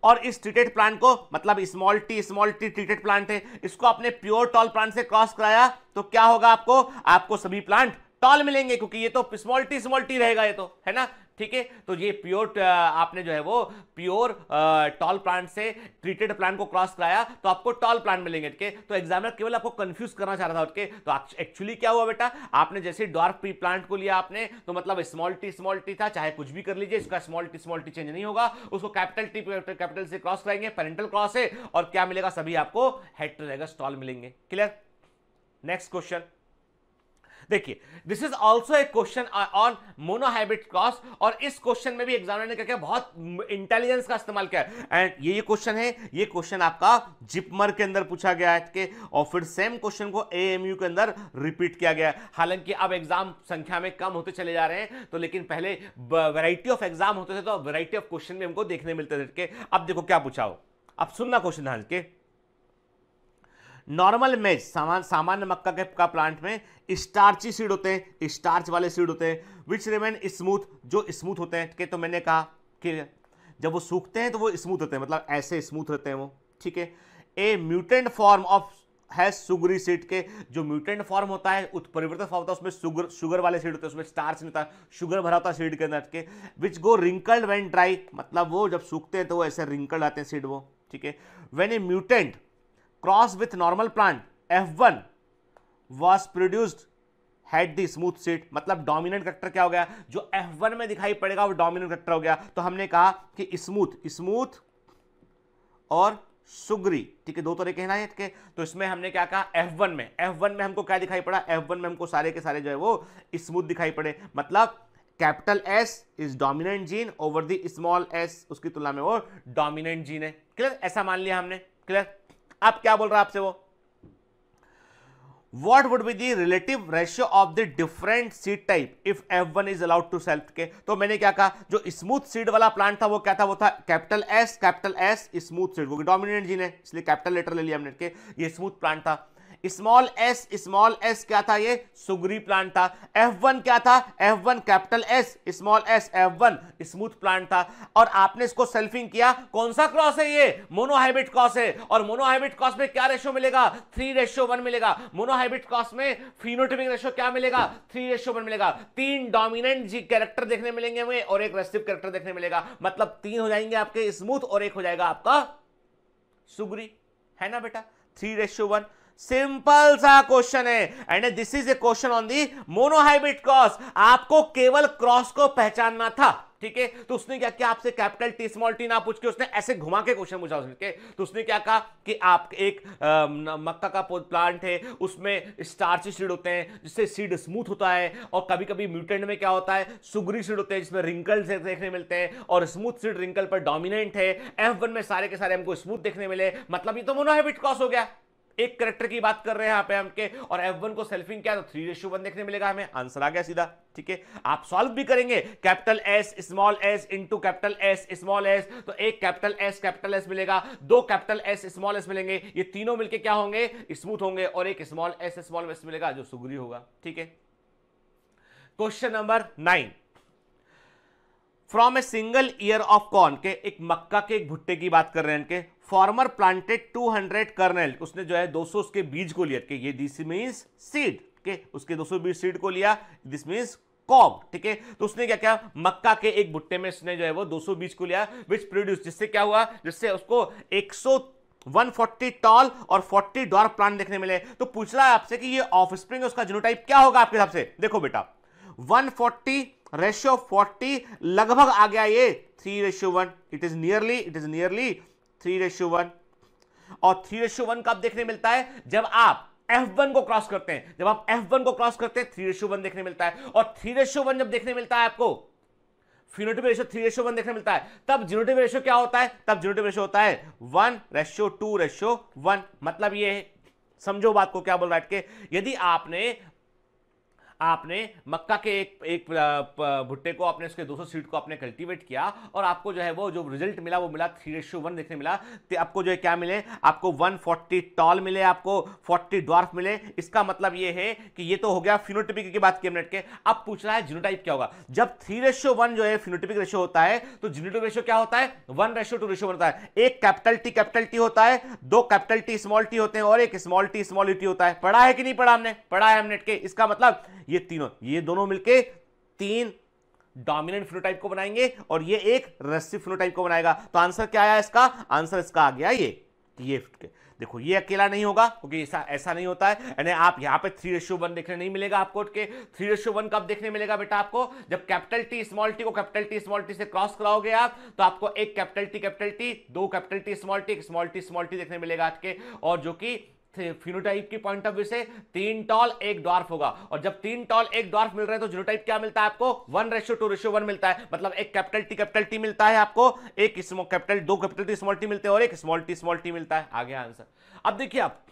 और इस ट्रीटेड प्लांट को मतलब small T small T treated plant है इसको आपने प्योर टॉल प्लांट से क्रॉस कराया तो क्या होगा आपको आपको सभी प्लांट टॉल मिलेंगे क्योंकि ये तो स्मॉल टी स्मॉल टी रहेगा ये तो है ना ठीक है तो ये प्योर आपने जो है वो प्योर टॉल प्लांट से ट्रीटेड प्लांट को क्रॉस कराया तो आपको टॉल प्लांट मिलेंगे ठीक है तो एग्जामिनर केवल आपको कंफ्यूज करना चाह रहा था तो एक्चुअली क्या हुआ बेटा आपने जैसे डॉर्फ प्री प्लांट को लिया आपने तो मतलब स्मॉल टी स्मॉल टी था चाहे कुछ भी कर लीजिए इसका small T small T change नहीं होगा उसको कैपिटल टी कैपिटल से क्रॉस कराएंगे पेरेंटल क्रॉस है और क्या मिलेगा सभी आपको हेट्रेगा स्टॉल मिलेंगे क्लियर नेक्स्ट क्वेश्चन देखिए this is also a question on monohybrid cross और इस क्वेश्चन में भी एग्जामिनर ने क्या बहुत इंटेलिजेंस का इस्तेमाल किया एंड ये क्वेश्चन है ये क्वेश्चन आपका जिपमर के अंदर पूछा गया है के और फिर सेम क्वेश्चन को ए के अंदर रिपीट किया गया है हालांकि अब एग्जाम संख्या में कम होते चले जा रहे हैं तो लेकिन पहले वेराइटी ऑफ एग्जाम होते थे तो वेराइटी ऑफ क्वेश्चन भी हमको देखने मिलते थे अब देखो क्या पूछा हो अब सुनना क्वेश्चन ध्यान के नॉर्मल मेज सामान सामान्य मक्का के का प्लांट में स्टार्ची सीड होते हैं स्टार्च वाले सीड होते हैं विच रिमेन स्मूथ जो स्मूथ होते हैं ठीक है तो मैंने कहा कि जब वो सूखते हैं तो वो स्मूथ होते हैं मतलब ऐसे स्मूथ रहते हैं वो ठीक है ए म्यूटेंट फॉर्म ऑफ है सुगरी सीड के जो म्यूटेंट फॉर्म होता है उत्परिवर्तित फॉर्म होता है उसमें सुगर शुगर वाले सीड होते हैं उसमें स्टार्च नहीं होता शुगर भरा होता है सीड के अंदर के which go wrinkled when dry मतलब वो जब सूखते हैं तो वो ऐसे रिंकल्ड आते हैं सीड वो ठीक है when a mutant cross with normal plant F one was produced had the smooth seed मतलब डोमिनेंट करेक्टर क्या हो गया जो एफ वन में दिखाई पड़ेगा वो डोमिनेंट करेक्टर हो गया तो हमने कहा कि स्मूथ स्मूथ और सुग्री ठीक है दो तरह के ना ठीक है तो इसमें हमने क्या कहा एफ वन में एफ वन में हमको क्या दिखाई पड़ा एफ वन में हमको सारे के सारे जो है वो स्मूथ दिखाई पड़े मतलब capital S is dominant gene over the small S उसकी तुलना में वो डोमिनेंट जीन है क्लियर ऐसा मान लिया हमने क्लियर अब क्या बोल रहा है आपसे वो what would be the relative ratio of the different seed type if F one is allowed to self के तो मैंने क्या कहा जो स्मूथ सीड वाला प्लांट था वो क्या था वो था capital S capital S smooth seed क्योंकि डोमिनेंट जीन है इसलिए कैपिटल लेटर ले लिया हमने के ये स्मूथ प्लांट था स्मॉल एस स्मॉल एस क्या था ये सुगरी प्लांट था एफ वन क्या था F one capital S small S F one smooth plant था और आपने इसको सेल्फिंग किया कौन सा क्रॉस है ये मोनोहाइब्रिड क्रॉस है और मोनोहाइब्रिड क्रॉस में क्या रेशो मिलेगा थ्री रेशो वन मिलेगा मोनोहाइब्रिड क्रॉस में फिनोटिपिक रेशो क्या मिलेगा थ्री रेशो वन मिलेगा तीन डोमिनेंट जी कैरेक्टर देखने मिलेंगे हमें और एक रेसिव कैरेक्टर देखने मिलेगा मतलब तीन हो जाएंगे आपके स्मूथ और एक हो जाएगा आपका सुगरी है ना बेटा थ्री रेशियो वन सिंपल सा क्वेश्चन है and this is a question on the monohybrid cross आपको केवल क्रॉस को पहचानना था ठीक है तो उसने क्या किया आपसे कैपिटल टी स्मॉल टी ना पूछ के उसने ऐसे घुमा के क्वेश्चन पूछा उसके तो उसने क्या कहा कि आप एक आ, मक्का का प्लांट है उसमें स्टार्च सीड होते हैं जिससे सीड स्मूथ होता है और कभी कभी म्यूटेंट में क्या होता है सुगरी सीड होते हैं जिसमें रिंकल देखने मिलते हैं और स्मूथ सीड रिंकल पर डोमिनेंट है एफ में सारे के सारे हमको स्मूथ देखने मिले मतलब ये तो मोनोहाइब्रिड क्रॉस हो गया एक करेक्टर की बात कर रहे हैं यहां पे और एफ वन को सेल्फिंग क्या तो थ्री रेशो वन देखने मिलेगा हमें आंसर आ गया सीधा ठीक है आप सॉल्व भी करेंगे capital S small S into capital S small S तो एक कैपिटल एस कैपिटल एस मिलेगा दो कैपिटल एस स्मॉल एस मिलेंगे ये तीनों मिलके क्या होंगे स्मूथ होंगे और एक स्मॉल एस स्मॉल एस मिलेगा जो सुगरी होगा ठीक है question number nine from a single ear of corn के एक मक्का के एक भुट्टे की बात कर रहे हैं इनके फॉर्मर प्लांटेड 200 कर्नल उसने जो है 200 उसके बीज को लिया ये दिस मीन्स सीड के उसके बीज सीड को लिया दिस मीन्स कॉब ठीक है तो उसने क्या क्या मक्का के एक भुट्टे में उसने जो है वो 200 बीज को लिया विच प्रोड्यूस जिससे क्या हुआ जिससे उसको 100 140 टॉल और 40 डॉर्फ प्लांट देखने मिले तो पूछ रहा है आपसे कि ये ऑफ स्प्रिंग उसका जीनोटाइप क्या होगा आपके हिसाब से देखो बेटा 140 रेशियो 40 लगभग आ गया ये three ratio one it is nearly it is nearly three ratio one और थ्री रेशियो वन कब देखने मिलता है जब आप F1 को क्रॉस करते हैं जब आप F1 को क्रॉस करते हैं थ्री रेशो वन देखने मिलता है और थ्री रेशो वन जब देखने मिलता है आपको phenotypic ratio three ratio one देखने मिलता है तब जीनोटिप रेशो क्या होता है तब जीनोटिप रेशो होता है one ratio two ratio one मतलब ये समझो बात को क्या बोल रहा है यदि आपने आपने मक्का के एक एक भुट्टे को आपने उसके 200 सीट को आपने कल्टीवेट किया और आपको जो है वो जो रिजल्ट मिला वो मिला थ्री रेशो वन देखने मिला तो आपको जो है क्या मिले आपको 140 फोर्टी टॉल मिले आपको 40 ड्वार्फ मिले इसका मतलब ये है कि ये तो हो गया फिनोटिपिक की बात की मिनट के अब पूछ रहा है जीनोटाइप क्या होगा जब थ्री रेशो वन जो है फिनोटिपिक रेशो होता है तो जीनोटिक रेशो क्या होता है वन रेशो टू रेशो होता है एक कैपिटल टी कैपिटल टी होता है दो कैपिटल टी स्मॉल टी होते हैं और एक स्मॉल टी स्मॉल टी होता है पढ़ा है कि नहीं पढ़ा हमने पढ़ा है हमने इसका मतलब ये तीनों ये दोनों मिलके तीन डोमिनेंट फिनोटाइप को बनाएंगे और ये एक रेसिव फिनोटाइप को बनाएगा तो आंसर क्या आया इसका आंसर इसका आ गया ये ये देखो ये अकेला नहीं होगा क्योंकि ऐसा ऐसा नहीं होता है यानी आप यहाँ पे थ्री रेशियो वन देखने नहीं मिलेगा आपको के थ्री रेशियो वन कब देखने मिलेगा बेटा आपको जब कैपिटल टी स्मॉल टी को कैपिटल टी स्मॉल टी से क्रॉस कराओगे आप तो आपको एक कैपिटल टी कैपिटल टी दो capital T small T small T small T देखने मिलेगा आज के और जो कि फिनोटाइप के पॉइंट ऑफ व्यू से तीन टॉल एक ड्वार्फ होगा और जब तीन टॉल एक ड्वार्फ मिल रहे हैं तो जीनोटाइप क्या मिलता है आपको one ratio two ratio one मिलता है मतलब एक कैपिटल टी कैपिटल टी मिलता है आपको एक कैपिटल दो कैपिटल टी स्मॉल टी मिलते हैं और एक स्मॉल टी स्मॉल टी मिलता है आगे आंसर अब देखिए आप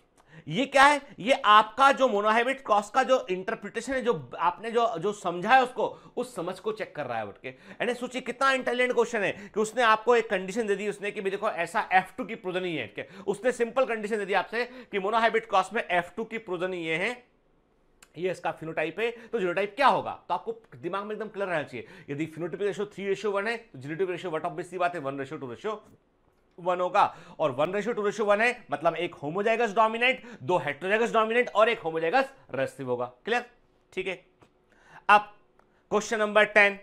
ये क्या है ये आपका जो मोनोहाइब्रिड क्रॉस का जो इंटरप्रिटेशन है जो आपने जो जो समझा है उसको उस समझ को चेक कर रहा है उठ के यानी सोचिए कितना इंटेलिजेंट क्वेश्चन है कि उसने आपको एक कंडीशन दे दी उसने कि देखो ऐसा एफ टू की प्रोजन ही है उसने सिंपल कंडीशन दे दी आपसे कि मोनोहाइब्रिड क्रॉस में एफ टू की प्रोजन ये है ये इसका फिनोटाइप है तो जीनोटाइप क्या होगा तो आपको दिमाग में एकदम क्लियर रहना चाहिए यदि phenotypic ratio three ratio one है तो जीनोटाइपिक रेशो वट ऑफ बेस बात है one ratio two ratio one होगा और one ratio two ratio one है मतलब एक होमोजाइगस डोमिनेंट दो हेट्रोजाइगस डोमिनेंट और एक होमोजाइगस रेसिव होगा क्लियर ठीक है अब क्वेश्चन नंबर टेन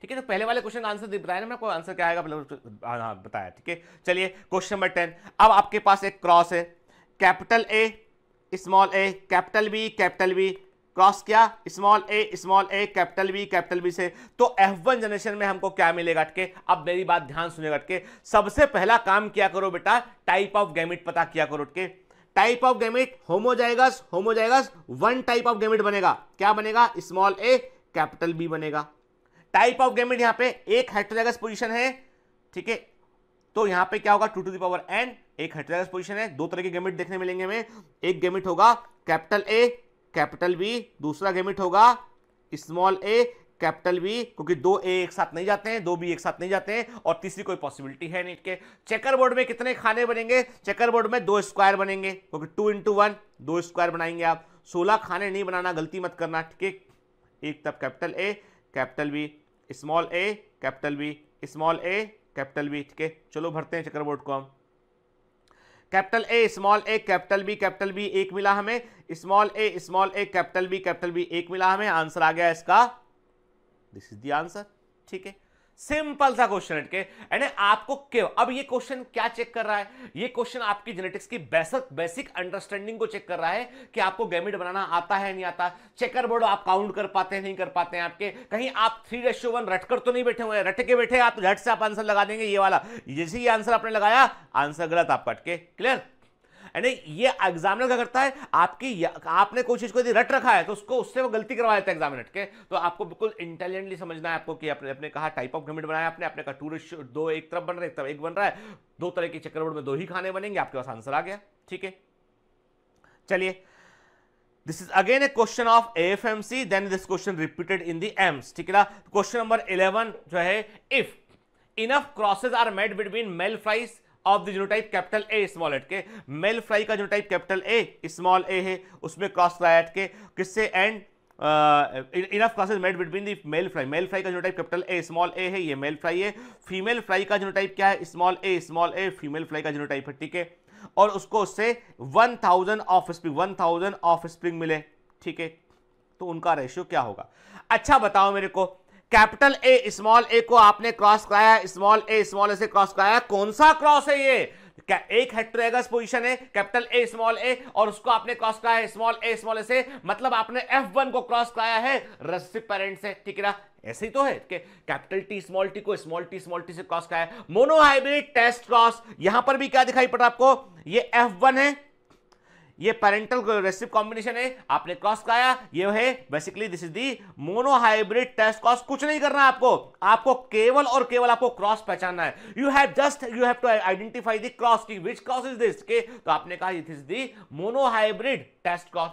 ठीक है तो पहले वाले क्वेश्चन का आंसर बताया ना मैंने आपको आंसर क्या आएगा पहले तो- तो- हाँ, हाँ, बताया ठीक है चलिए क्वेश्चन नंबर टेन अब आपके पास एक क्रॉस है capital A small A capital B capital B cross किया small A small A capital B capital B से तो F1 जनरेशन में हमको क्या मिलेगा अटके अब मेरी बात ध्यान सुने अटके सबसे पहला काम किया करो बेटा टाइप ऑफ गैमिट पता किया करो अटके type of gamete homozygous homozygous one type of gamete बनेगा क्या बनेगा स्मॉल ए कैपिटल बी बनेगा टाइप ऑफ गैमिट यहाँ पे एक हेट्रोजाइगस पोजिशन है ठीक है तो यहाँ पे क्या होगा two to the power n एक हेट्रोजाइगस पोजिशन है दो तरह के गैमिट देखने मिलेंगे हमें एक गैमिट होगा कैपिटल ए कैपिटल बी दूसरा गेमिट होगा स्मॉल ए कैपिटल बी क्योंकि दो ए एक साथ नहीं जाते हैं दो बी एक साथ नहीं जाते हैं और तीसरी कोई पॉसिबिलिटी है नहीं के चेकर बोर्ड में कितने खाने बनेंगे चेकर बोर्ड में दो स्क्वायर बनेंगे क्योंकि टू इंटू वन दो स्क्वायर बनाएंगे आप सोलह खाने नहीं बनाना गलती मत करना ठीक है एक तब capital A capital B small A capital B small A capital B ठीक है चलो भरते हैं चेकर बोर्ड को हम capital A small A capital B capital B एक मिला हमें small A small A capital B capital B एक मिला हमें आंसर आ गया इसका दिस इज द आंसर ठीक है सिंपल सा क्वेश्चन के यानी आपको क्यों अब ये क्वेश्चन क्या चेक कर रहा है ये क्वेश्चन आपकी जेनेटिक्स की बेसिक बेसिक अंडरस्टैंडिंग को चेक कर रहा है कि आपको गैमिट बनाना आता है नहीं आता चेकर बोर्ड आप काउंट कर पाते हैं नहीं कर पाते हैं आपके कहीं आप थ्री रेशो वन रटकर तो नहीं बैठे हुए रट के बैठे आप झट से आप आंसर लगा देंगे ये वाला जैसे ये आंसर आपने लगाया आंसर गलत आप हटके क्लियर यानी ये एग्जामिनर क्या करता है आपकी आपने कोई चीज को यदि रट रखा है तो उसको उससे वो गलती करवा देता है एग्जामिनर के तो आपको बिल्कुल इंटेलिजेंटली समझना है आपको कि आपने अपने कहा टाइप ऑफ गवर्नमेंट बनाया आपने अपने कहा टूरिस्ट दो एक तरफ बन रहा है एक तरफ एक बन रहा है दो तरह के चक्रवर्ड में दो ही खाने बनेंगे आपके पास आंसर आ गया ठीक है चलिए this is again a question of AFMC then this question repeated in the AIIMS ठीक है ना क्वेश्चन नंबर इलेवन जो है if enough crosses are made between male flies of the genotype capital A small eight के male fry का genotype capital A small A है उसमें cross fly eight के किससे and enough crosses made between the male fry male fry का genotype capital A small A है ये male fry है फीमेल फ्राई का जीनोटाइप क्या है small A small A female fry का जीनोटाइप है ठीक है और उसको उससे one thousand offspring one thousand offspring मिले ठीक है तो उनका रेशियो क्या होगा अच्छा बताओ मेरे को कैपिटल ए स्मॉल ए को आपने क्रॉस कराया स्मॉल ए स्मॉल ए से क्रॉस कराया कौन सा क्रॉस है ये एक हेट्रेगस पोजीशन है कैपिटल ए स्मॉल ए और उसको आपने क्रॉस कराया स्मॉल ए स्मॉल ए से मतलब आपने एफ वन को क्रॉस कराया है रेसिपेरेंट से ठीक है ना ऐसे ही तो है कि कैपिटल टी स्मॉल टी को स्मॉल टी स्मॉल टी से क्रॉस कराया मोनोहाइब्रिड टेस्ट क्रॉस यहां पर भी क्या दिखाई पड़ रहा आपको ये एफ वन है ये पेरेंटल रेसिप कॉम्बिनेशन है आपने क्रॉस कराया ये है basically this is the monohybrid test cross कुछ नहीं करना है आपको आपको केवल और केवल आपको क्रॉस पहचानना है you have just you have to identify the cross की विच क्रॉस इज दिस के तो आपने कहा this is the monohybrid test cross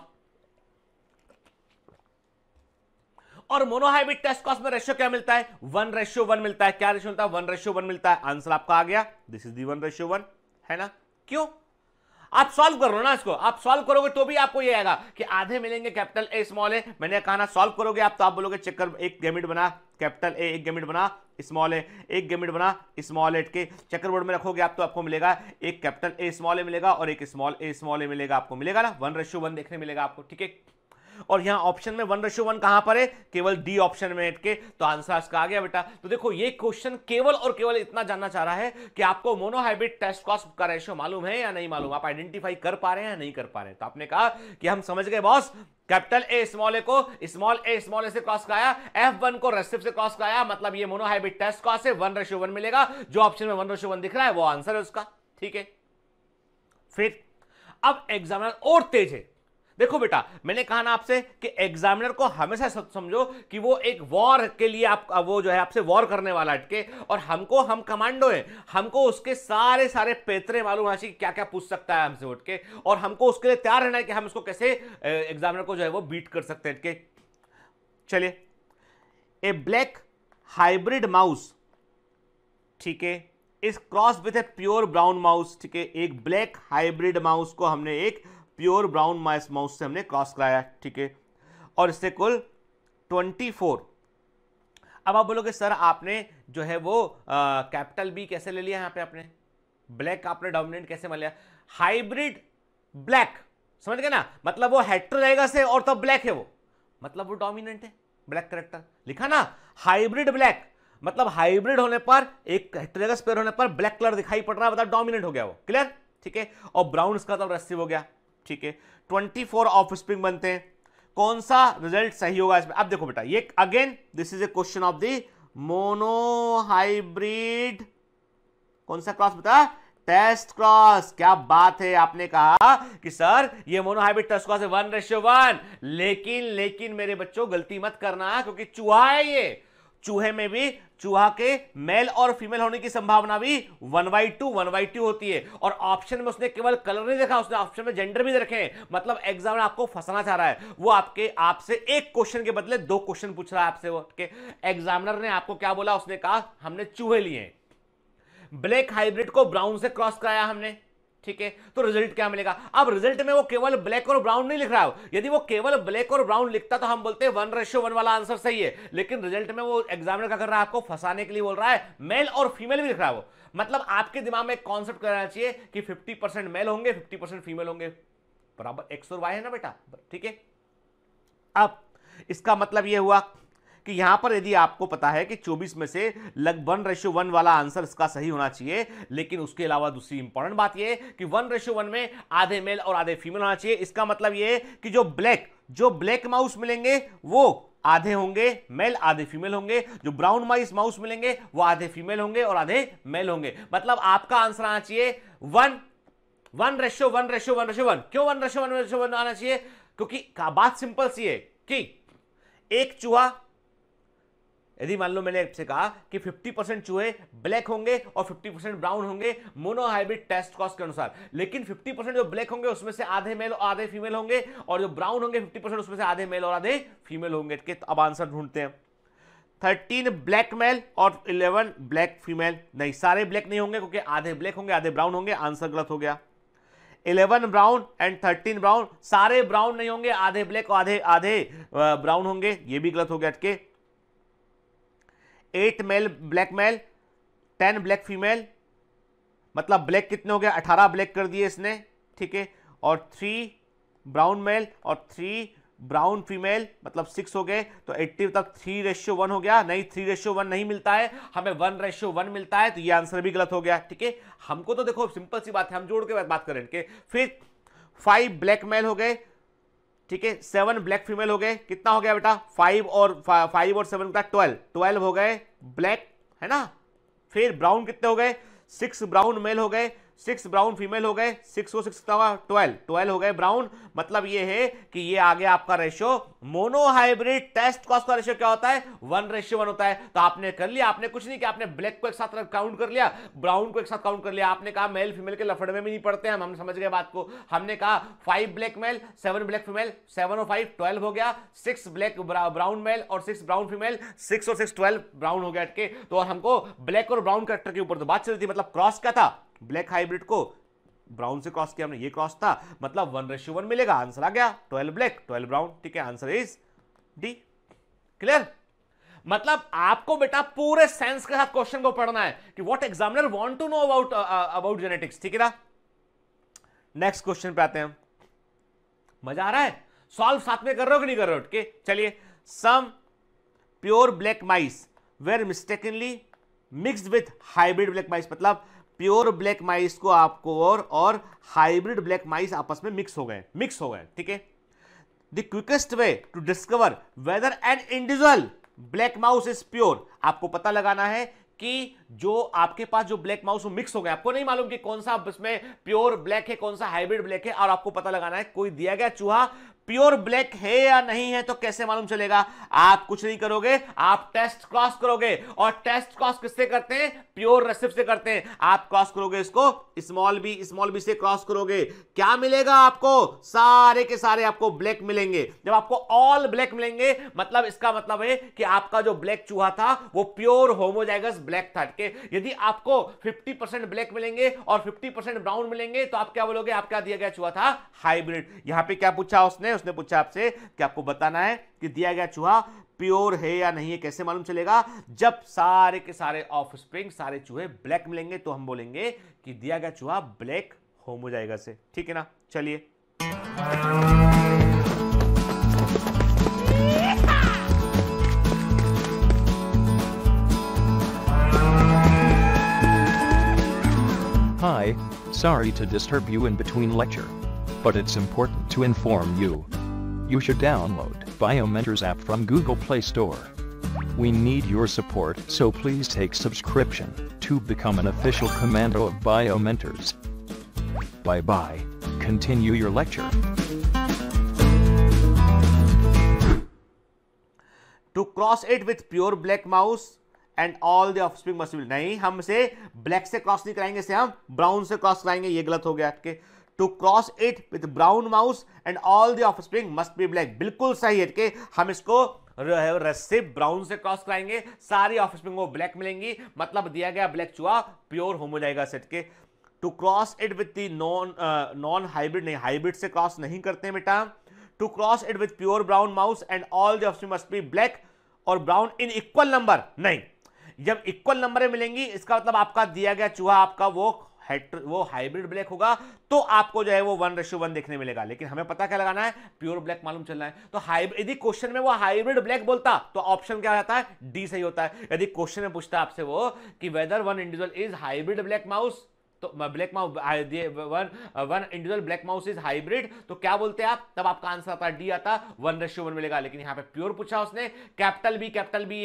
और मोनोहाइब्रिड टेस्ट क्रॉस में रेशियो क्या मिलता है वन रेशियो वन मिलता है क्या रेशियो मिलता है वन रेशियो वन मिलता है आंसर आपका आ गया this is the one ratio one है ना क्यों आप सॉल्व करो ना इसको आप सॉल्व करोगे तो भी आपको ये आएगा कि आधे मिलेंगे कैपिटल ए स्मॉल ए मैंने कहा ना सॉल्व करोगे आप तो आप बोलोगे चक्कर एक गेमिट बना कैपिटल ए एक गेमिट बना स्मॉल ए एक गेमिट बना स्मॉल एट के बोर्ड में रखोगे आप तो आपको मिलेगा एक कैपिटल ए स्मॉल ए मिलेगा और एक स्मॉल ए स्मॉल ए मिलेगा आपको मिलेगा ना वन रेशो वन देखने मिलेगा आपको ठीक है और यहां ऑप्शन में वन रेशो वन कहां पर है केवल डी ऑप्शन में हटके तो आंसर इसका आ गया बेटा तो देखो ये क्वेश्चन केवल और केवल इतना जानना चाह रहा है कि आपको मोनोहाइब्रिड टेस्ट कॉस्ट का रेशो मालूम है या नहीं मालूम आप आइडेंटिफाई कर पा रहे हैं या नहीं कर पा रहे हैं तो आपने कहा कि हम समझ गए boss capital A small A को स्मॉल ए स्मॉल ए से क्रॉस कराया एफ वन को रेसिप से क्रॉस कराया मतलब ये मोनोहाइब्रिड टेस्ट कॉस है वन रेशो वन मिलेगा जो ऑप्शन में वन रेशो वन दिख रहा है वो आंसर है उसका ठीक है फिर अब एग्जामिनर और तेज है देखो बेटा मैंने कहा ना आपसे कि एग्जामिनर को हमेशा समझो कि वो एक वॉर के लिए आप वो जो है आपसे वॉर करने वाला अटके और हमको हम कमांडो हैं हमको उसके सारे सारे पेतरे मालूम है कि क्या क्या पूछ सकता है हमसे उठ के और हमको उसके लिए तैयार रहना है कि हम उसको कैसे एग्जामिनर को जो है वो बीट कर सकते हैं अटके चलिए ए ब्लैक हाइब्रिड माउस ठीक है इस cross with a pure brown mouse ठीक है एक ब्लैक हाइब्रिड माउस को हमने एक प्योर ब्राउन माइस माउस से हमने क्रॉस कराया ठीक है और इससे कुल 24 अब आप बोलोगे सर आपने जो है वो कैपिटल बी कैसे ले लिया यहां पे आपने ब्लैक आपने डोमिनेंट कैसे मान लिया हाइब्रिड ब्लैक समझ गए ना मतलब वो हेट्रोजाइगस से और तब तो ब्लैक है वो मतलब वो डोमिनेंट है ब्लैक करेक्टर लिखा ना हाइब्रिड ब्लैक मतलब हाइब्रिड होने पर एक हेट्रोजाइगस पेयर होने पर ब्लैक कलर दिखाई पड़ रहा है मतलब डोमिनेंट हो गया वो क्लियर ठीक है और ब्राउन इसका मतलब रेसिव हो गया ठीक है ट्वेंटी फोर ऑफ स्प्रिंग बनते हैं कौन सा रिजल्ट सही होगा इसमें अब देखो बेटा ये again this is a question of the monohybrid कौन सा क्रॉस बताया टेस्ट क्रॉस क्या बात है आपने कहा कि सर ये मोनोहाइब्रिड टेस्ट क्रॉस है वन रेशियो वन लेकिन लेकिन मेरे बच्चों गलती मत करना क्योंकि चूहा है ये चूहे में भी चूहा के मेल और फीमेल होने की संभावना भी one by two one by two होती है और ऑप्शन में उसने केवल कलर नहीं देखा उसने ऑप्शन में जेंडर भी रखे हैं मतलब एग्जाम आपको फंसना चाह रहा है वो आपके आपसे एक क्वेश्चन के बदले दो क्वेश्चन पूछ रहा है आपसे वो एग्जामिनर ने आपको क्या बोला उसने कहा हमने चूहे लिए ब्लैक हाइब्रिड को ब्राउन से क्रॉस कराया हमने ठीक है तो रिजल्ट क्या मिलेगा अब रिजल्ट में वो केवल ब्लैक और ब्राउन नहीं लिख रहा हो यदि वो केवल ब्लैक और ब्राउन लिखता तो हम बोलते हैं वन रेशियो वन वाला आंसर सही है लेकिन रिजल्ट में वो एग्जामिनर क्या कर रहा है आपको फंसाने के लिए बोल रहा है मेल और फीमेल भी लिख रहा हो मतलब आपके दिमाग में एक कॉन्सेप्ट करना चाहिए कि फिफ्टी परसेंट मेल होंगे फिफ्टी परसेंट फीमेल होंगे बराबर एक्स और वाई है ना बेटा ठीक है अब इसका मतलब यह हुआ कि यहां पर यदि आपको पता है कि 24 में से लगभग वन रेशो वन वाला आंसर इसका सही होना चाहिए लेकिन उसके अलावा दूसरी इंपॉर्टेंट बात यह कि वन रेशो वन में आधे मेल और आधे फीमेल होना चाहिए इसका मतलब यह कि जो ब्लैक जो ब्लैक माउस मिलेंगे वो आधे होंगे मेल आधे फीमेल होंगे जो ब्राउन माइस माउस मिलेंगे वो आधे फीमेल होंगे और आधे मेल होंगे मतलब आपका आंसर आना चाहिए one one ratio one ratio one ratio one क्यों one ratio one ratio one आना चाहिए क्योंकि बात सिंपल सी है कि एक चूहा यदि मान लो मैंने आपसे कहा कि 50 परसेंट चूहे ब्लैक होंगे और 50 परसेंट ब्राउन होंगे मोनोहाइब्रिड टेस्ट कॉस्ट के अनुसार लेकिन 50 परसेंट जो ब्लैक होंगे उसमें से आधे मेल और आधे फीमेल होंगे और जो ब्राउन होंगे 50 परसेंट उसमें से आधे मेल और आधे फीमेल होंगे के अब आंसर ढूंढते हैं थर्टीन ब्लैक मेल और इलेवन ब्लैक फीमेल नहीं सारे ब्लैक नहीं होंगे क्योंकि आधे ब्लैक होंगे आधे ब्राउन होंगे आंसर गलत हो गया eleven brown and thirteen brown सारे ब्राउन नहीं होंगे आधे ब्लैक और आधे आधे ब्राउन होंगे ये भी गलत हो गया अटके eight male black male ten black female मतलब ब्लैक कितने हो गए अठारह ब्लैक कर दिए इसने ठीक है और थ्री ब्राउन मेल और थ्री ब्राउन फीमेल मतलब सिक्स हो गए तो एट्टी तक थ्री रेशियो वन हो गया नहीं थ्री रेशियो वन नहीं मिलता है हमें वन रेशियो वन मिलता है तो ये आंसर भी गलत हो गया ठीक है हमको तो देखो सिंपल सी बात है हम जोड़ के बात करें फिर फाइव ब्लैक मेल हो गए ठीक है सेवन ब्लैक फीमेल हो गए कितना हो गया बेटा फाइव और फाइव और सेवन का ट्वेल्व ट्वेल्व हो गए ब्लैक है ना फिर ब्राउन कितने हो गए सिक्स ब्राउन मेल हो गए सिक्स ब्राउन फीमेल हो गए सिक्स को सिक्स ट्वेल्व ट्वेल्व हो गए ब्राउन मतलब ये है कि ये आ गया आपका रेशियो मोनोहाइब्रिड टेस्ट कॉस्ट का रेशियो क्या होता है वन रेशियो वन होता है तो आपने कर लिया आपने कुछ नहीं किया आपने ब्लैक को एक साथ काउंट कर लिया ब्राउन को एक साथ काउंट कर लिया आपने कहा मेल फीमेल के लफड़े में भी नहीं पड़ते हम हम समझ गए बात को हमने कहा five black male seven black female seven और फाइव ट्वेल्व हो गया सिक्स ब्लैक ब्राउन मेल और सिक्स ब्राउन फीमेल सिक्स और सिक्स ट्वेल्व ब्राउन हो गया अटके तो हमको ब्लैक और ब्राउन करेक्टर के ऊपर तो बात चल रही थी मतलब क्रॉस क्या था ब्लैक हाइब्रिड को ब्राउन से क्रॉस किया हमने ये क्रॉस था मतलब वन रेशो वन मिलेगा आंसर आ गया ट्वेल्व ब्लैक ट्वेल्व ब्राउन ठीक है आंसर इज डी क्लियर मतलब आपको बेटा पूरे सेंस के साथ क्वेश्चन को पढ़ना है कि what examiner want to know about about genetics ठीक है ना नेक्स्ट क्वेश्चन पे आते हैं मजा आ रहा है सॉल्व साथ में कर रहे हो कि नहीं कर रहे हो ठीक है चलिए some pure black mice were mistakenly mixed with hybrid black mice मतलब प्योर ब्लैक माइस को आपको और और हाइब्रिड ब्लैक माइस आपस में मिक्स हो गए मिक्स हो गए ठीक है the quickest way to discover whether an individual black mouse is pure आपको पता लगाना है कि जो आपके पास जो ब्लैक माउस मिक्स हो गया आपको नहीं मालूम कि कौन सा इसमें प्योर ब्लैक है कौन सा हाइब्रिड ब्लैक है और आपको पता लगाना है कोई दिया गया चूहा प्योर ब्लैक है या नहीं है तो कैसे मालूम चलेगा आप कुछ नहीं करोगे आप टेस्ट क्रॉस करोगे और टेस्ट क्रॉस किससे करते हैं प्योर रेसिप से करते हैं आप क्रॉस करोगे इसको स्मॉल बी स्मॉल बी से क्रॉस करोगे क्या मिलेगा आपको सारे के सारे आपको ब्लैक मिलेंगे जब आपको ऑल ब्लैक मिलेंगे मतलब इसका मतलब है कि आपका जो ब्लैक चूहा था वो प्योर होमोजाइगस ब्लैक था के यदि आपको फिफ्टी ब्लैक मिलेंगे और फिफ्टी ब्राउन मिलेंगे तो आप क्या बोलोगे आप क्या दिया गया चूहा था हाइब्रिड यहां पे क्या पूछा उसने है उसने पूछा आपसे कि आपको बताना है कि दिया गया चूहा प्योर है या नहीं है कैसे मालूम चलेगा जब सारे के सारे ऑफ स्प्रिंग सारे चूहे ब्लैक मिलेंगे तो हम बोलेंगे कि दिया गया चूहा ब्लैक होम हो जाएगा से ठीक है ना चलिए Hi, sorry to disturb you in between lecture. but it's important to inform you. You should download Biomentors app from Google Play Store. We need your support so please take subscription to become an official commando of Biomentors. Bye bye, continue your lecture. To cross it with pure black mouse and all the offspring must नहीं हमसे black से cross नहीं कराएंगे से हम brown से cross कराएंगे ये गलत हो गया आपके to cross it with brown mouse and all the offspring must be black बिल्कुल सही है कि हम इसको रस्से ब्राउन से क्रॉस कराएंगे सारी ऑफ स्प्रिंग वो ब्लैक मिलेंगी मतलब दिया गया ब्लैक चूहा प्योर होम हो जाएगा सेट के to cross it with the non non hybrid नहीं हाइब्रिड से क्रॉस नहीं करते बेटा to cross it with pure brown mouse and all the offspring must be black और ब्राउन इन इक्वल नंबर नहीं जब इक्वल नंबर मिलेंगी इसका मतलब आपका दिया गया चूहा आपका वो वो हाइब्रिड ब्लैक होगा तो आपको जो है वो वन रेशो वन देखने मिलेगा लेकिन हमें पता क्या लगाना है प्योर ब्लैक मालूम चलना है तो यदि क्वेश्चन में वो हाइब्रिड ब्लैक बोलता तो ऑप्शन क्या रहता है डी सही होता है यदि क्वेश्चन में पूछता आपसे वो कि whether one individual is hybrid black mouse तो black mouse one one individual black mouse is hybrid तो क्या बोलते हैं आप तब आपका आंसर आता डी आता वन रेशियो वन मिलेगा लेकिन यहाँ पे प्योर पूछा उसने कैपिटल बी कैपिटल बी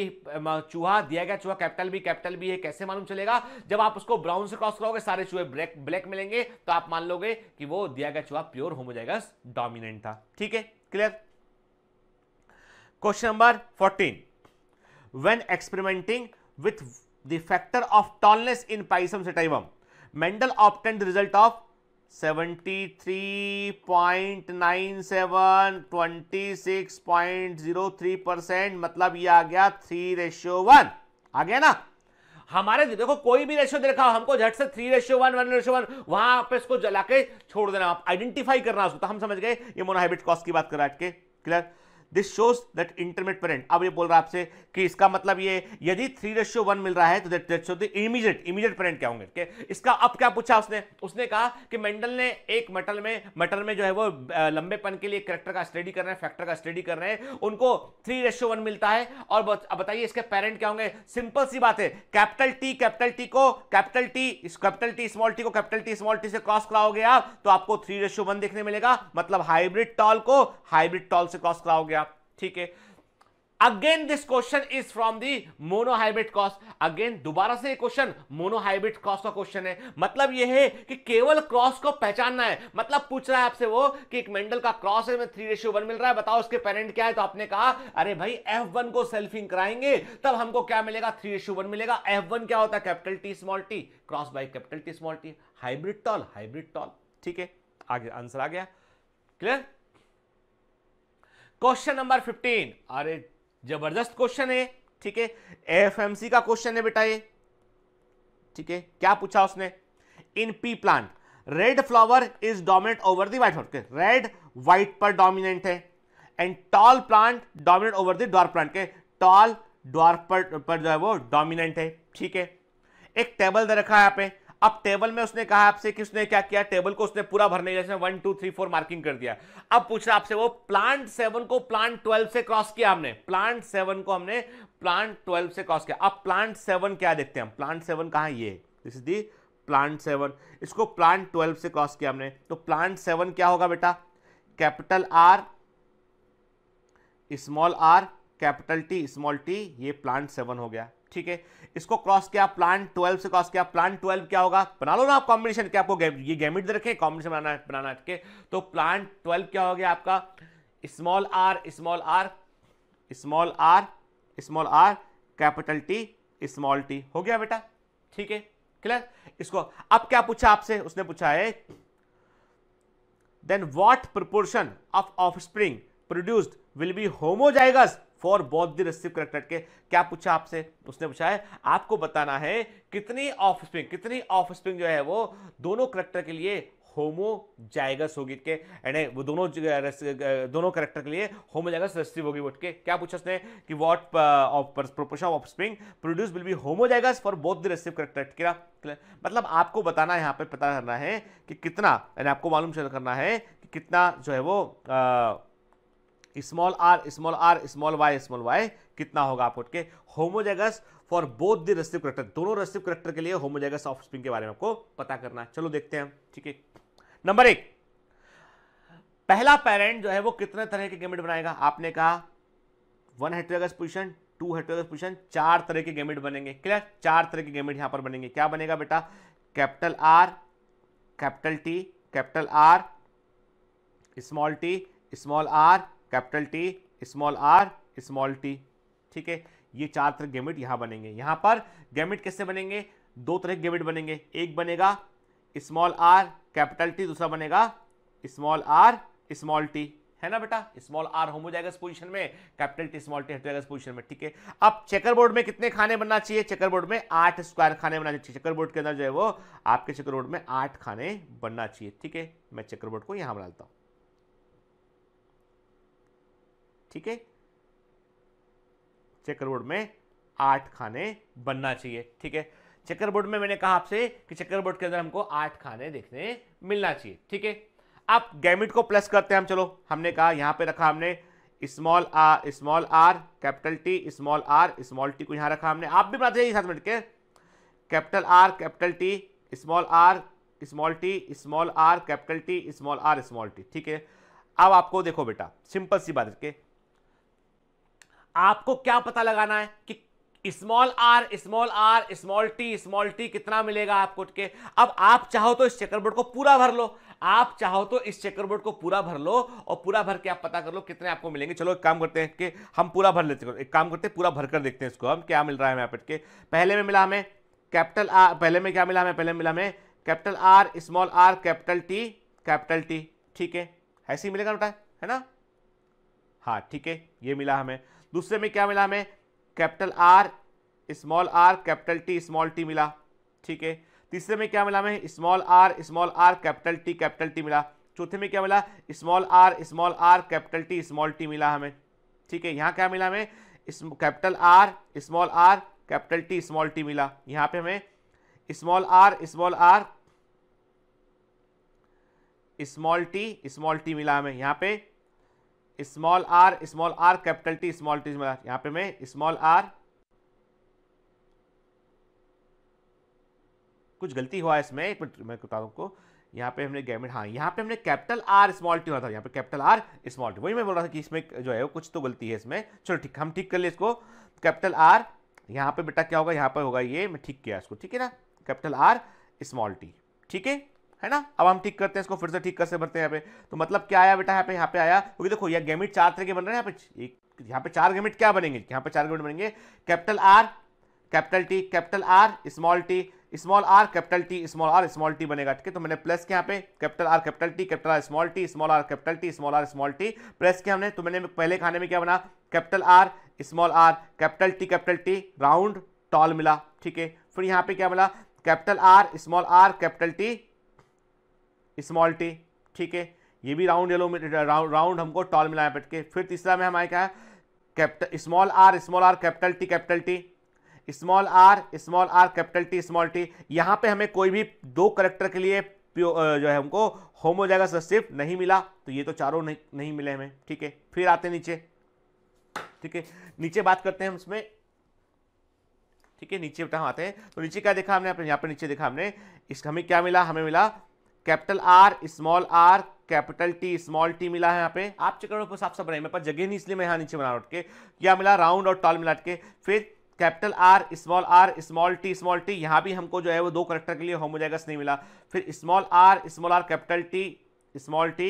चूहा दिया गया चूहा कैपिटल बी कैपिटल बी है कैसे मालूम चलेगा जब आप उसको ब्राउन से क्रॉस करोगे सारे चूहे ब्लैक ब्लैक मिलेंगे तो आप मान लोगे कि वो दिया गया चूहा प्योर हो जाएगा डॉमिनेंट था ठीक है clear question number fourteen when experimenting with the factor of tallness in Pisum sativum Mendel obtained result of 73.97 26.03 percent मतलब ये आ गया थ्री रेशियो वन आ गया ना हमारे देखो कोई भी रेशियो देखा हमको झट से three ratio one one ratio one वहां पे इसको जला के छोड़ देना आप आइडेंटिफाई करना उसको तो हम समझ गए ये मोनोहाइब्रिड कॉस्ट की बात कर रहा है clear this shows that intermediate parent अब ये बोल रहा है आपसे कि इसका मतलब ये यदि थ्री रेशियो वन मिल रहा है तो that show the immediate immediate parent क्या होंगे के? इसका अब क्या पूछा उसने उसने कहा कि मेंडल ने एक मेटल में मेटल में जो है वो लंबेपन के लिए करेक्टर का स्टडी कर रहे हैं फैक्टर का स्टडी कर रहे हैं उनको थ्री रेशियो वन मिलता है और बताइए इसके पेरेंट क्या होंगे सिंपल सी बात है कैपिटल टी कैपिटल टी को capital T capital T small T को कैपिटल टी स्मॉल टी से क्रॉस कराओगे आप तो आपको थ्री रेशियो वन देखने मिलेगा मतलब हाइब्रिड टॉल को हाइब्रिड टॉल से क्रॉस कराओगे ठीक है again this question is from the monohybrid कॉस्ट अगेन दोबारा से क्वेश्चन मोनोहाइब्रिड कॉस्ट का क्वेश्चन है मतलब यह है कि केवल क्रॉस को पहचानना है मतलब पूछ रहा है आपसे वो कि एक मेंडल का क्रॉस है में थ्री रेशियो वन मिल रहा है बताओ उसके पेरेंट क्या है तो आपने कहा अरे भाई एफ वन को सेल्फिंग कराएंगे तब हमको क्या मिलेगा थ्री रेशियो वन मिलेगा एफ वन क्या होता है capital T small t cross by capital T small t hybrid tall hybrid tall ठीक है आगे आंसर आ गया क्लियर क्वेश्चन नंबर फिफ्टीन अरे जबरदस्त क्वेश्चन है ठीक है एएफएमसी का क्वेश्चन है बेटा ये ठीक है क्या पूछा उसने in pea plant red flower is dominate over the white flower red white पर डोमिनेंट है and tall plant dominate over the dwarf plant के टॉल डॉर्फ पर, पर जो है वो डोमिनेंट है ठीक है एक टेबल दे रखा है यहां पर अब टेबल में उसने कहा आपसे कि उसने क्या किया टेबल को उसने पूरा भरने जैसे one two three four marking कर दिया अब पूछ रहा आपसे वो प्लांट सेवन को प्लांट ट्वेल्व से क्रॉस किया हमने प्लांट सेवन को हमने प्लांट ट्वेल्व से क्रॉस किया अब प्लांट सेवन क्या देखते हैं प्लांट सेवन कहा ये this is the plant seven इसको प्लांट ट्वेल्व से क्रॉस किया हमने तो प्लांट सेवन क्या होगा बेटा capital R small are capital T small T ये प्लांट सेवन हो गया ठीक है इसको क्रॉस किया प्लान ट्वेल्व से क्रॉस किया प्लान ट्वेल्व क्या होगा बना लो ना आप कॉम्बिनेशन क्या आपको गे, ये गैमिट दे रखे कॉम्बिनेशन बनाना है बनाना है तो प्लान ट्वेल्व क्या हो गया आपका small are small are small are small are capital T small t हो गया बेटा ठीक है क्लियर इसको अब क्या पूछा आपसे उसने पूछा है then what proportion of offspring produced will be homozygous for both the recessive character के क्या पूछा आपसे उसने पूछा है आपको बताना है कितनी ऑफ स्प्रिंग कितनी ऑफ स्प्रिंग जो है वो दोनों करेक्टर के लिए होमोजाइगस होगी के यानी वो दोनों दोनों करेक्टर के लिए होमोजाइगस रेसिव होगी वोट के क्या पूछा उसने कि what proportion offspring produce will be homozygous for both the recessive character क्या मतलब आपको बताना है यहाँ पे पता करना है कि कितना यानी आपको मालूम चल करना है कि कितना जो है वो आ, small are small are small Y small y कितना होगा आपको के homozygous for both the recessive character दोनों रेस्टिव करेक्टर के लिए होमोजेगस ऑफ स्प्रिंग के बारे में आपको पता करना है चलो देखते हैं ठीक है नंबर एक पहला पेरेंट जो है वो कितने तरह के गेमिट बनाएगा आपने कहा one heterozygous position two heterozygous position चार तरह के गेमिट बनेंगे क्लियर चार तरह के गेमिट यहां पर बनेंगे क्या बनेगा बेटा capital R capital T capital R small T small are capital T small are small t ठीक है ये चार तरह गेमिट यहां बनेंगे यहां पर गेमिट कैसे बनेंगे दो तरह के गेमिट बनेंगे एक बनेगा स्मॉल आर कैपिटल टी दूसरा बनेगा स्मॉल आर स्मॉल टी है ना बेटा स्मॉल आर होम हो जाएगा इस पोजीशन में कैपिटल टी स्मॉल टी हट जाएगा इस पोजीशन में ठीक है अब चेकर बोर्ड में कितने खाने बनना चाहिए चेकर बोर्ड में आठ स्क्वायर खाने बनना चाहिए चेकर बोर्ड के अंदर जो है वो आपके चेकर बोर्ड में आठ खाने बनना चाहिए ठीक है मैं चेकर बोर्ड को बना बनाता हूँ ठीक है चेकरबोर्ड में आठ खाने बनना चाहिए ठीक है चेकरबोर्ड में मैंने कहा आपसे कि चेकरबोर्ड के अंदर हमको आठ खाने देखने मिलना चाहिए ठीक है आप गैमिट को प्लस करते हैं हम चलो हमने कहा यहां पे रखा हमने small are small are capital T small are small T को यहां रखा हमने आप भी बनाते जाइए मिनट के capital R capital T small are small T small are capital T small are small t ठीक है अब आपको देखो बेटा सिंपल सी बात के आपको क्या पता लगाना है कि small are small are small T small t कितना मिलेगा आपको के अब आप चाहो तो इस चेकरबोर्ड को पूरा भर लो आप चाहो तो इस चेकरबोर्ड को पूरा भर लो और पूरा भर के आप पता कर लो कितने आपको मिलेंगे चलो एक काम करते हैं कि हम पूरा भर लेते हैं एक काम करते हैं पूरा भर कर देखते हैं इसको हम क्या मिल रहा है हमें यहाँ पहले में मिला हमें कैपिटल आर पहले में क्या मिला हमें पहले मिला हमें capital R small are capital T capital T ठीक है ऐसे ही मिलेगा बेटा है ना हाँ ठीक है ये मिला हमें दूसरे में क्या मिला हमें capital R small are capital T small t मिला ठीक है तीसरे में क्या मिला हमें small are small are capital T capital T मिला चौथे में क्या मिला small are small are capital T small t मिला हमें ठीक है यहाँ क्या मिला हमें capital R small are capital T small t मिला यहाँ पे हमें small are small are small T small t मिला हमें यहाँ पे small are small are capital T small T small यहां पे मैं स्मॉल आर कुछ गलती हुआ है इसमें एक मिनट मैं बता दूं को यहाँ पे हमने गैमेट हाँ यहाँ पे हमने कैपिटल आर स्मॉल टी हुआ था यहाँ पे कैपिटल आर स्मॉल टी वही मैं बोल रहा था कि इसमें जो है वो कुछ तो गलती है इसमें चलो ठीक हम ठीक कर ले इसको कैपिटल आर यहाँ पे बेटा क्या होगा यहाँ पर होगा ये मैं ठीक किया इसको ठीक है ना कैपिटल आर स्मॉल टी ठीक है है ना अब हम ठीक करते हैं इसको फिर से ठीक कर से भरते हैं यहाँ पे तो मतलब क्या आया बेटा यहाँ पे यहाँ पे आया क्योंकि देखो यह गेमिट चार तरह के बन रहे हैं यहाँ पे एक यहाँ पे चार गेमिट क्या बनेंगे यहाँ पे चार गेमिट बनेंगे capital R capital T capital R small T small are capital T small are small t बनेगा ठीक है तो मैंने प्लस के यहाँ पे capital R capital T capital R small T small are capital T small are small t plus के हमने तो मैंने पहले खाने में क्या बना capital R small are capital T capital T round tall मिला ठीक है फिर यहाँ पे क्या मिला capital R small are capital T small t ठीक है ये भी राउंड येलो में राउंड हमको टॉल मिलाया पट के फिर तीसरा में हमारे क्या है capital small are small are capital T capital T small are small are capital T small t यहाँ पे हमें कोई भी दो करेक्टर के लिए जो है हमको होमोजाइगस रिसेसिव नहीं मिला तो ये तो चारों नहीं नहीं मिले हमें ठीक है फिर आते नीचे ठीक है नीचे बात करते हैं हम इसमें ठीक है नीचे हम आते हैं तो नीचे क्या देखा हमने यहाँ पे नीचे देखा हमने इसका हमें क्या मिला हमें मिला capital R small are capital T small t मिला है यहाँ पे आप चेक करो साफ साफ रहे मेरे पास जगह नहीं इसलिए मैं यहाँ नीचे बना उठ के क्या मिला राउंड और टॉल मिला के फिर capital R small are small T small t यहाँ भी हमको जो है वो दो करेक्टर के लिए होम जाएगा नहीं मिला फिर small are small are capital T small t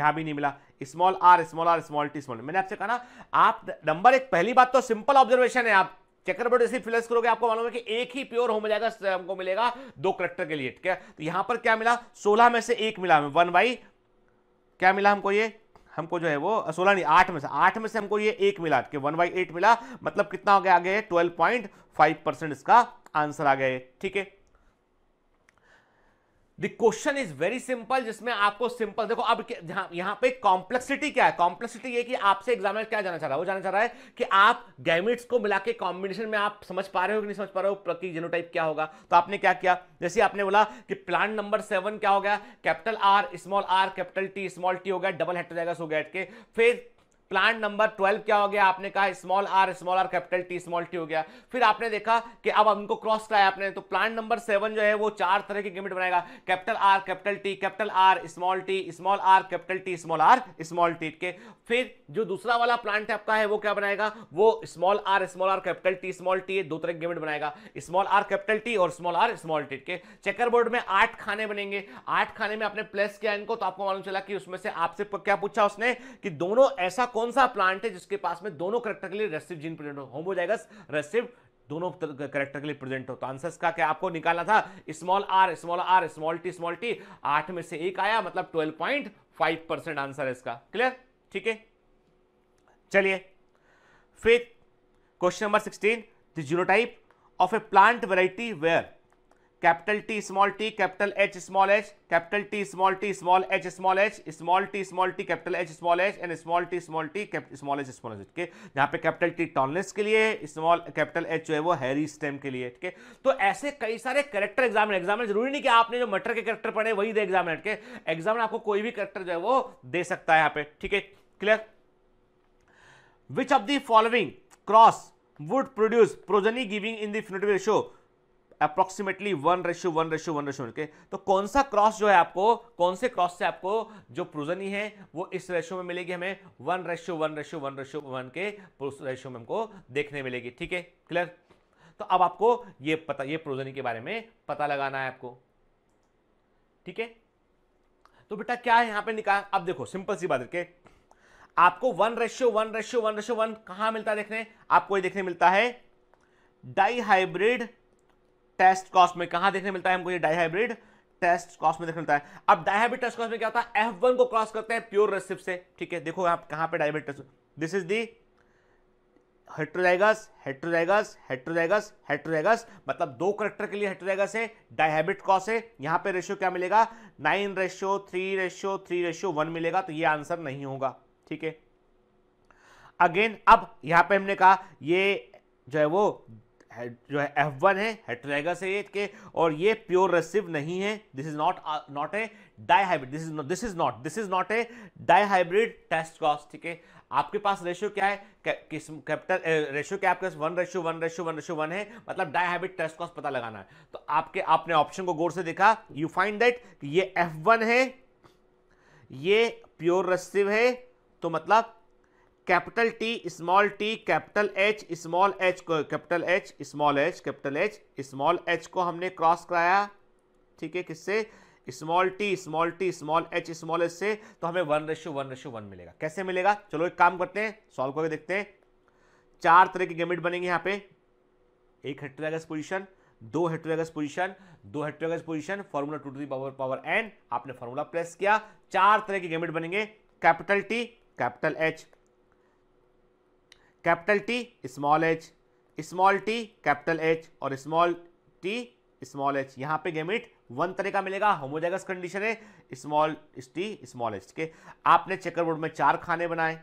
यहाँ भी नहीं मिला small are small are small T small मैंने आपसे कहा ना आप नंबर एक पहली बात तो सिंपल ऑब्जर्वेशन है आप चक्रवर्ती से फिलस करोगे आपको मालूम है कि एक ही प्योर होम जाएगा हमको मिलेगा दो करेक्टर के लिए ठीक है तो यहां पर क्या मिला सोलह में से एक मिला हमें वन बाई क्या मिला हमको ये हमको जो है वो सोलह नहीं आठ में से आठ में से हमको ये एक मिला कि वन बाई एट मिला मतलब कितना हो गया आगे ट्वेल्व पॉइंट फाइव परसेंट इसका आंसर आ गया ठीक है the question is very simple जिसमें आपको सिंपल देखो अब यहां पे कॉम्प्लेक्सिटी क्या है कॉम्प्लेक्सिटी ये कि आपसे एग्जामिनर क्या जाना चाह रहा है वो जाना चाह रहा है कि आप गैमिट्स को मिला के कॉम्बिनेशन में आप समझ पा रहे हो कि नहीं समझ पा रहे हो कि जेनोटाइप क्या होगा तो आपने क्या किया जैसे आपने बोला कि प्लांट नंबर सेवन क्या हो गया capital R small are capital T small t हो गया डबल हेट्रोजाइगस हो गया के फिर प्लांट नंबर ट्वेल्व क्या हो गया आपने कहा small are small are capital T small t हो गया फिर आपने देखा कि अब उनको क्रॉस कराया आपने तो प्लांट नंबर सेवन जो है वो चार तरह की गिमिट बनाएगा capital R capital T capital R small T small are capital T small are small t के फिर जो दूसरा वाला प्लांट आपका है वो क्या बनाएगा वो small are small are capital T small t दो तरह की गिमिट बनाएगा स्मॉल आर कैपिटल टी और स्मॉल आर स्मॉल टी के चेकर बोर्ड में आठ खाने बनेंगे आठ खाने में आपने प्लेस किया इनको तो आपको मालूम चला कि उसमें से आपसे क्या पूछा उसने कि दोनों ऐसा कौन सा प्लांट है जिसके पास में दोनों करेक्टर के लिए रेसिव जीन प्रेजेंट हो होमोजाइगस रेसिव दोनों करेक्टर के लिए प्रेजेंट हो तो आंसर का क्या आपको निकालना था small are small are small T small T आठ में से एक आया मतलब twelve point five percent answer है इसका क्लियर ठीक है चलिए फिर question number sixteen the genotype of a plant variety where capital T small T capital H small H capital T small T small H small H small T small T capital H small H and small T small T small H small H के यहाँ पे capital T tallness के लिए small capital H जो है वो Harry stem के लिए ठीक है तो ऐसे कई सारे करेक्टर एग्जाम एग्जामिनर जरूरी नहीं कि आपने जो मटर के करेक्टर पढ़े वही दे एग्जामिनर के एग्जाम आपको कोई भी करेक्टर जो है वो दे सकता है यहाँ पे ठीक है clear which of the following cross would produce progeny giving in दिनोटिव phenotypic approximately one ratio one ratio one ratio के तो कौन सा क्रॉस जो है आपको कौन से क्रॉस से आपको जो प्रोजनी है वो इस रेशो में मिलेगी हमें one ratio one ratio one ratio one के रेशो में हमको देखने मिलेगी ठीक है क्लियर तो अब आपको ये पता ये प्रोजनी के बारे में पता लगाना है आपको ठीक है तो बेटा क्या है यहां पर निकाल अब देखो सिंपल सी बात के आपको one ratio one ratio one ratio one कहां मिलता है देखने आपको ये देखने मिलता है डाईहाइब्रिड टेस्ट कॉस्ट में कहाँ देखने मिलता है हमको ये डाईहाइब्रिड टेस्ट कॉस्ट में देखने मिलता है अब डायहाइब्रिड टेस्ट कॉस्ट में क्या होता है एफ को क्रॉस करते हैं प्योर रेसिप से ठीक है देखो आप कहां पर dihybrid test this is the heterozygous heterozygous heterozygous heterozygous मतलब दो करेक्टर के लिए हेट्रोजाइगस है डायहेबिट कॉस है यहाँ पे रेशियो क्या मिलेगा nine ratio three ratio three ratio one मिलेगा तो ये आंसर नहीं होगा ठीक है अगेन अब यहाँ पे हमने कहा ये जो है वो जो है एफ वन है हेट्रेगस है के और ये प्योर रेसिव नहीं है this is not not a dihybrid this is not this is not this is not a dihybrid test cross ठीक है आपके पास रेशियो क्या है कैपिटल रेशियो क्या आपके पास one ratio one ratio one ratio one है मतलब डाई हाइब्रिड टेस्ट क्रॉस पता लगाना है तो आपके आपने ऑप्शन को गौर से देखा यू फाइंड दैट ये एफ वन है ये प्योर रेसिव है तो मतलब capital T small T capital H small H को capital H small H capital H small H को हमने क्रॉस कराया ठीक है किससे small T small T small H small H से तो हमें one ratio one ratio one मिलेगा कैसे मिलेगा चलो एक काम करते हैं सॉल्व करके देखते हैं चार तरह के गेमिट बनेंगे यहाँ पे एक हेट्रेगस पोजिशन दो हेट्रोगस पोजिशन दो heterozygous position formula two to power power N आपने फॉर्मूला प्रेस किया चार तरह के गेमिट बनेंगे capital T capital H capital T small H small T capital H और स्मॉल टी स्मॉल एच यहाँ पे गेमिट वन तरह का मिलेगा होमोजेगस कंडीशन है स्मॉल टी स्मॉल एच के आपने चेकर बोर्ड में चार खाने बनाए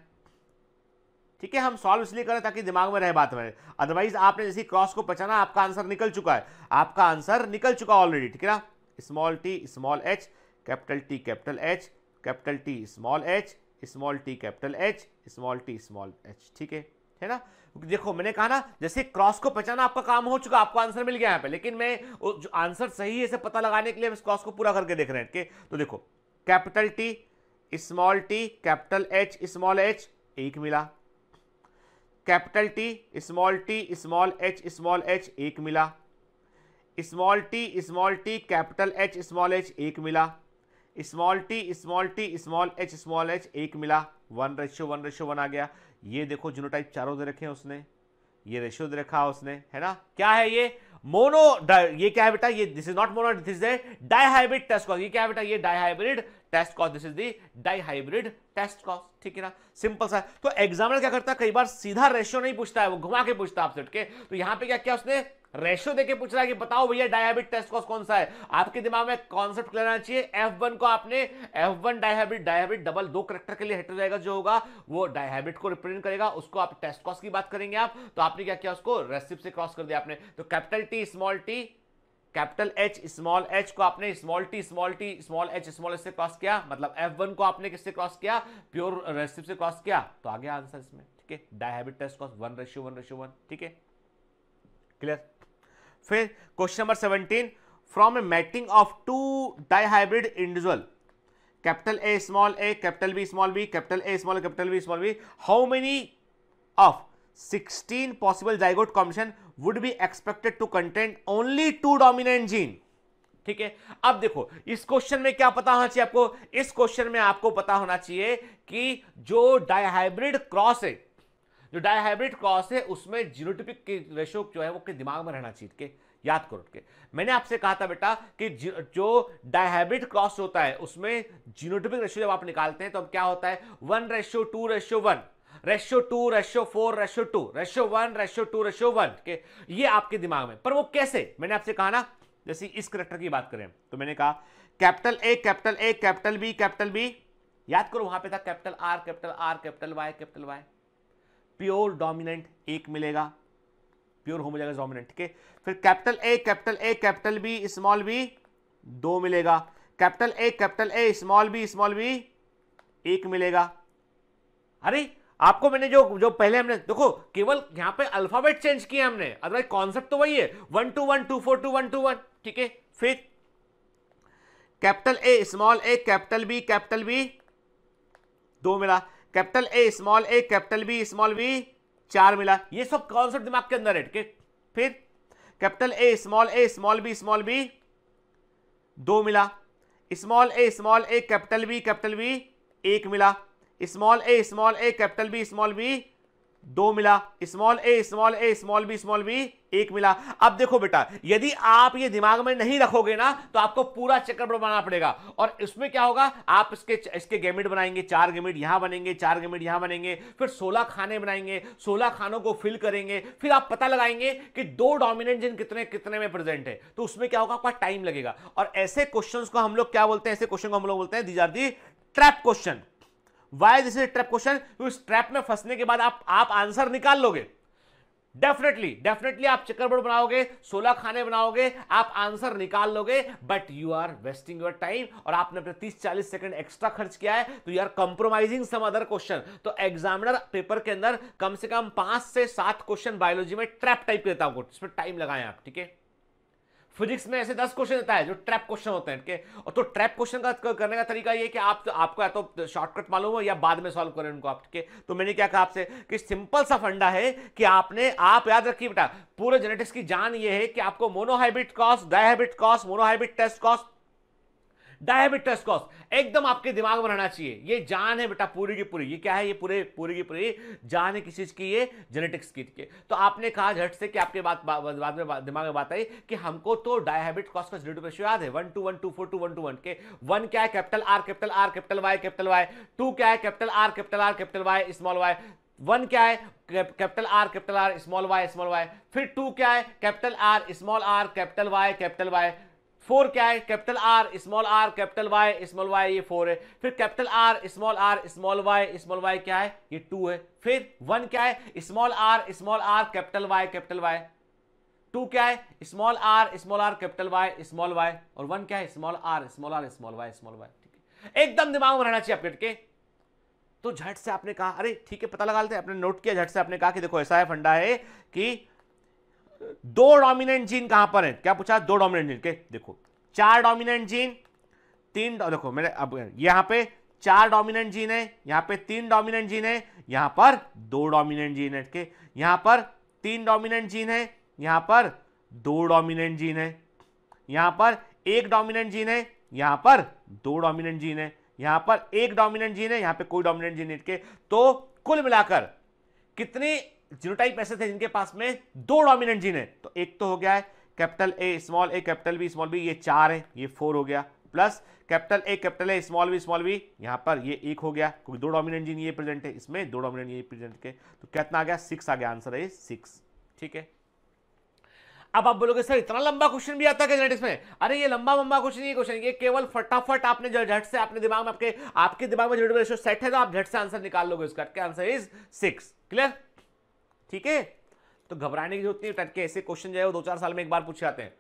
ठीक है हम सॉल्व इसलिए करें ताकि दिमाग में रहे बात में अदरवाइज आपने जैसे क्रॉस को पहचाना आपका आंसर निकल चुका है आपका आंसर निकल चुका ऑलरेडी ठीक है ना small T small H capital T capital H capital T small H small T capital H small T small H ठीक है है ना देखो मैंने कहा ना जैसे क्रॉस को पहचाना आपका काम हो चुका आपको आंसर मिल गया यहाँ पे लेकिन मैं जो आंसर सही है इसे पता लगाने के लिए हम इस क्रॉस को पूरा करके देख रहे हैं के तो देखो capital T small T capital H small H एक मिला capital T small T small H small H एक मिला small T small T capital H small H एक मिला small T small T small H small H एक मिला one ratio one ratio one आ गया ये देखो जीनोटाइप चारों दे रखे हैं उसने ये रेशियो दे रखा उसने है ना क्या है ये मोनो ये क्या है बेटा ये this is not mono this is dihybrid test cross ये क्या है बेटा ये dihybrid test cross this is the dihybrid test cross ठीक है ना सिंपल सा तो एग्जामिनर क्या करता है कई बार सीधा रेशियो नहीं पूछता है वो घुमा के पूछता है आपसे के तो यहां पे क्या क्या उसने रेशियो देखे पूछ रहा है कि बताओ भैया डायबिट टेस्ट कॉस कौन सा है आपके दिमाग में कॉन्सेप्ट क्लियर आना चाहिए एफ वन को आपने F one dihybrid dihybrid double दो करेक्टर के लिए हेटर जाएगा जो होगा वो डायबिट को रिप्रेजेंट करेगा उसको आप टेस्ट कॉस की बात करेंगे आप तो आपने क्या किया उसको रेसिप से क्रॉस कर दिया आपने तो capital T small T capital H small H को आपने small T small T small H small H से क्रॉस किया मतलब एफ वन को आपने किससे क्रॉस किया प्योर रेसिप से क्रॉस किया तो आगे आंसर इसमें ठीक है dihybrid test cross one ratio one ratio one ठीक है क्लियर फिर question number seventeen from a mating of two dihybrid individual capital A small A capital B small B capital A small capital B small B how many of 16 possible zygote combination would be expected to content only two dominant gene ठीक है अब देखो इस question में क्या पता होना चाहिए आपको इस क्वेश्चन में आपको पता होना चाहिए कि जो डाईहाइब्रिड क्रॉस है जो डायहाइब्रिड क्रॉस है उसमें जीनोटिपिक के रेशो जो है वो के दिमाग में रहना चाहिए के याद करो के मैंने आपसे कहा था बेटा कि जो डायहाइब्रिड क्रॉस होता है उसमें जीनोटिपिक रेशो जब आप निकालते हैं तो अब क्या होता है one ratio two ratio one ratio two ratio four ratio two ratio one ratio two ratio one के ये आपके दिमाग में पर वो कैसे मैंने आपसे कहा ना जैसे इस करेक्टर की बात करें तो मैंने कहा capital A capital A capital B capital B याद करो वहां पे था capital R capital R capital Y capital Y pure dominant एक मिलेगा प्योर हो जाएगा डोमिनेंट ठीक है फिर capital A capital A capital B small B दो मिलेगा capital A capital A small B small B एक मिलेगा अरे आपको मैंने जो जो पहले हमने देखो केवल यहां पे अल्फाबेट चेंज किया हमने अदरवाइज कॉन्सेप्ट तो वही है one two one two four two one two one ठीक है फिर capital A small A capital B capital B दो मिला capital A small A capital B small B चार मिला ये सब कॉन्सेप्ट दिमाग के अंदर है फिर capital A small A small B small B दो मिला small A small A capital B capital B एक मिला small A small A capital B small B दो मिला small A small A small B small B एक मिला अब देखो बेटा यदि आप ये दिमाग में नहीं रखोगे ना तो आपको पूरा चक्कर बनाना पड़ेगा और इसमें क्या होगा आप इसके इसके गेमिट बनाएंगे चार गेमिट यहां बनेंगे चार गेमिट यहां बनेंगे फिर सोलह खाने बनाएंगे सोलह खानों को फिल करेंगे फिर आप पता लगाएंगे कि दो डोमिनेंट जिन कितने कितने में प्रेजेंट है तो उसमें क्या होगा आपका टाइम लगेगा और ऐसे क्वेश्चन को हम लोग क्या बोलते हैं ऐसे क्वेश्चन को हम लोग बोलते हैं these are the trap question why this is trap question इस ट्रैप में फंसने के बाद आप आप आंसर निकाल लोगे डेफिनेटली डेफिनेटली आप चक्करबोर्ड बनाओगे सोलह खाने बनाओगे आप आंसर निकाल लोगे but you are wasting your time और आपने अपने तीस चालीस सेकंड एक्स्ट्रा खर्च किया है तो you are compromising some other question तो एग्जामिनर पेपर के अंदर कम से कम पांच से सात क्वेश्चन बायोलॉजी में ट्रैप टाइप देता हूं जिसमें टाइम लगाए आप ठीक है फिजिक्स में ऐसे दस क्वेश्चन होता है जो ट्रैप क्वेश्चन होते हैं और तो ट्रैप क्वेश्चन का करने का तरीका ये कि आप तो आपको या तो शॉर्टकट मालूम हो या बाद में सॉल्व करें उनको आप ठीक है तो मैंने क्या कहा आपसे कि सिंपल सा फंडा है कि आपने आप याद रखिए बेटा पूरे जेनेटिक्स की जान ये है कि आपको monohybrid cost dihybrid cost monohybrid test cost डायबिटस cos एकदम आपके दिमाग में रहना चाहिए ये जान है बेटा पूरी की पूरी ये क्या है ये पूरे पूरी की पूरी जान है किसी चीज़ की ये जेनेटिक्स की तो आपने कहा झट से कि आपके बात बाद बा, में बा, दिमाग में बात आई कि हमको तो डायबिट कॉस का जीरो रेशियो याद है one two one two four two one two one के वन क्या है capital R capital R capital Y capital Y two क्या है capital R capital R capital Y small Y one क्या है capital R capital R small Y small Y फिर two क्या है capital R small are capital Y capital Y four क्या है capital R small are capital Y small Y ये four है फिर capital R small are small Y small Y क्या है ये टू है फिर वन क्या है small are small are capital Y capital Y two क्या है small are small are capital Y small Y और वन क्या है small are small are small Y small Y ठीक है एकदम दिमाग में रहना चाहिए अपडेट के तो झट से आपने कहा अरे ठीक है पता लगा लेते हैं आपने नोट किया झट से आपने कहा कि देखो ऐसा है फंडा है कि दो डोमिनेंट जीन कहां पर है क्या पूछा दो डोमिनेंट जीन के देखो चार डोमिनेंट जीन तीन देखो मेरे अब यहां पे चार डोमिनेंट जीन है यहां पे तीन डोमिनेंट जीन है यहां पर दो डोमिनेंट जीन है के यहां पर तीन डोमिनेंट जीन है यहां पर दो डोमिनेंट जीन है यहां पर एक डोमिनेंट जीन है यहां पर दो डोमिनेंट जीन है यहां पर एक डोमिनेंट जीन है यहां पे कोई डोमिनेंट जीन के तो कुल मिलाकर कितनी जीनोटाइप ऐसे थे जिनके पास में दो डोमिनेंट जीन है तो एक तो हो गया है capital A small A capital B small B ये चार है ये फोर हो गया plus capital A capital A small B small B यहां पर ये एक हो गया क्योंकि दो डोमिनेंट जीन ये प्रेजेंट है इसमें दो डोमिनेंट ये प्रेजेंट के तो कितना आ गया सिक्स आ गया आंसर है सिक्स ठीक है अब आप बोलोगे सर इतना लंबा क्वेश्चन भी आता है जेनेटिक्स में अरे ये लंबा लंबा क्वेश्चन ये क्वेश्चन ये केवल फटाफट आपने जो झट से अपने दिमाग में आपके आपके दिमाग में जो रेशियो सेट है तो आप झट से आंसर निकाल लोगे इसका आंसर इज सिक्स क्लियर ठीक है तो घबराने की जरूरत नहीं टट के ऐसे क्वेश्चन जो है वो दो चार साल में एक बार पूछे जाते हैं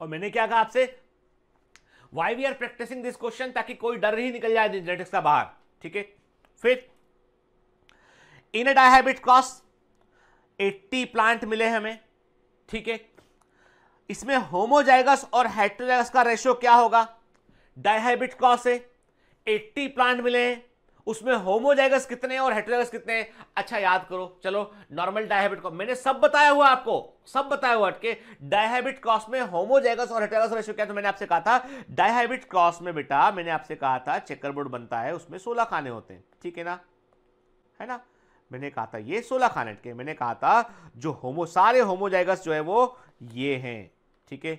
और मैंने क्या कहा आपसे why we are practicing this question ताकि कोई डर ही निकल जाए जेनेटिक्स का बाहर ठीक है फिर इन डायबिट क्रॉस 80 प्लांट मिले हमें ठीक है इसमें होमोजाइगस और हेट्रोजाइगस का रेशियो क्या होगा डायहाइबिट क्रॉस है 80 प्लांट मिले हैं उसमें होमोजाइगस कितने और हेट्रोजाइगस कितने अच्छा याद करो चलो नॉर्मल डायबिट कॉस मैंने सब बताया हुआ आपको सब बताया हुआ हटके डायबिट क्रॉस में होमोजाइगस और हेट्रोजाइगस रेशियो क्या तो मैंने आपसे कहा था डायबिट क्रॉस में बेटा मैंने आपसे कहा था चेकर बोर्ड बनता है उसमें सोलह खाने होते हैं ठीक है ना है ना मैंने कहा था ये सोलह खाने के मैंने कहा था जो होमो सारे होमोजाइगस जो है वो ये हैं ठीक है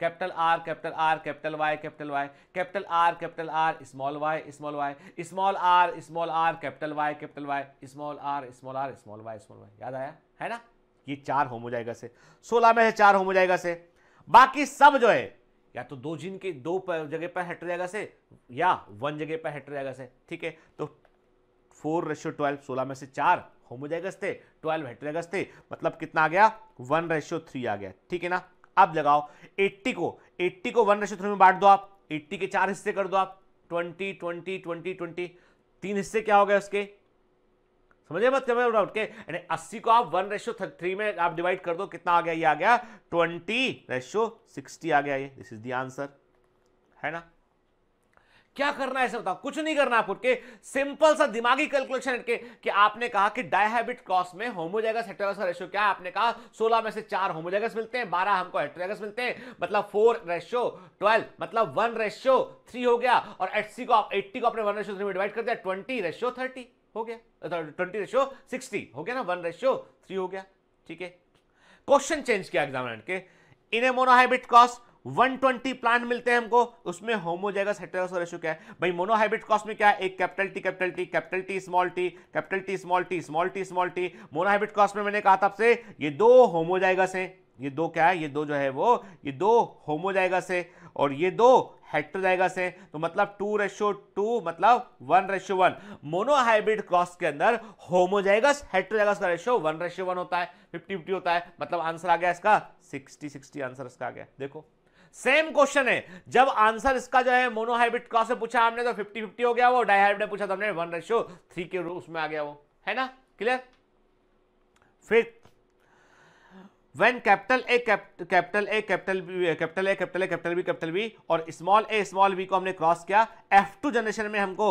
capital R capital R capital Y capital Y capital R capital R small Y small Y small are small are capital Y capital Y small are small are small Y small Y याद आया है ना ये चार home हो जाएगा से सोलह में से चार होम हो जाएगा से बाकी सब जो है या तो दो जिन के दो जगह पर हट जाएगा से या वन जगह पर हट जाएगा से ठीक है तो फोर रेशियो ट्वेल्व सोलह में से चार होम हो जाएगा से ट्वेल्व हट जाएगा से मतलब कितना आ गया वन रेशियो थ्री आ गया ठीक है ना अब लगाओ 80 को 80 को वन रेशो में बांट दो आप 80 के चार हिस्से कर दो आप 20 20 20 20 तीन हिस्से क्या हो गए उसके समझे मत क्या डाउट के अस्सी को आप वन रेशो थ्री में आप डिवाइड कर दो कितना आ गया ये आ गया ट्वेंटी रेशो सिक्सटी आ गया ये दिस इज द आंसर है ना क्या करना है बताओ कुछ नहीं करना आपको के सिंपल सा दिमागी कैलकुलेशन के कि आपने कहा कि डायहाइब्रिड क्रॉस में होमोजाइगस हेटेरोजाइगस रेशियो क्या है आपने कहा 16 में से चार होमोजेगस मिलते हैं 12 हमको हेटेरोजाइगस मिलते हैं मतलब 4 रेशियो 12 मतलब 1 रेशियो 3 हो गया और 80 को आप 80 को अपने 1 रेशियो 3 में डिवाइड कर दिया 20 रेशियो 30 हो गया ट्वेंटी रेशियो सिक्सटी हो गया ना वन रेशियो थ्री हो गया ठीक है क्वेश्चन चेंज किया एग्जाम के in a monohybrid cross 120 plant मिलते हैं हमको उसमें होमोजेगस हेटेरोस रेशियो क्या है भाई मोनोहाइब्रिड क्रॉस में क्या है एक capital T capital T capital T small T capital T small T small T small T monohybrid cross में मैंने कहा था आपसे ये दो होमोजैगस हैं ये दो क्या है ये दो जो है वो ये दो होमोजैगस है और ये दो हेट्रोजाइगस है तो मतलब टू रेशियो टू मतलब one ratio one monohybrid cross के अंदर होमोजाइगस हेट्रोजाइगस का रेशियो वन रेशियो वन होता है फिफ्टी फिफ्टी होता है मतलब आंसर आ गया इसका सिक्सटी सिक्सटी आंसर इसका आ गया देखो सेम क्वेश्चन है जब आंसर इसका जो है मोनोहाइब्रिड क्रॉस से पूछा हमने तो 50 50 हो गया वो डाइहाइब्रिड ने पूछा तो हमने वन रेशो थ्री के उसमें आ गया वो है ना क्लियर फिर when capital A capital A capital B capital A capital A capital B capital B और स्मॉल ए स्मॉल बी को हमने क्रॉस किया एफ टू जनरेशन में हमको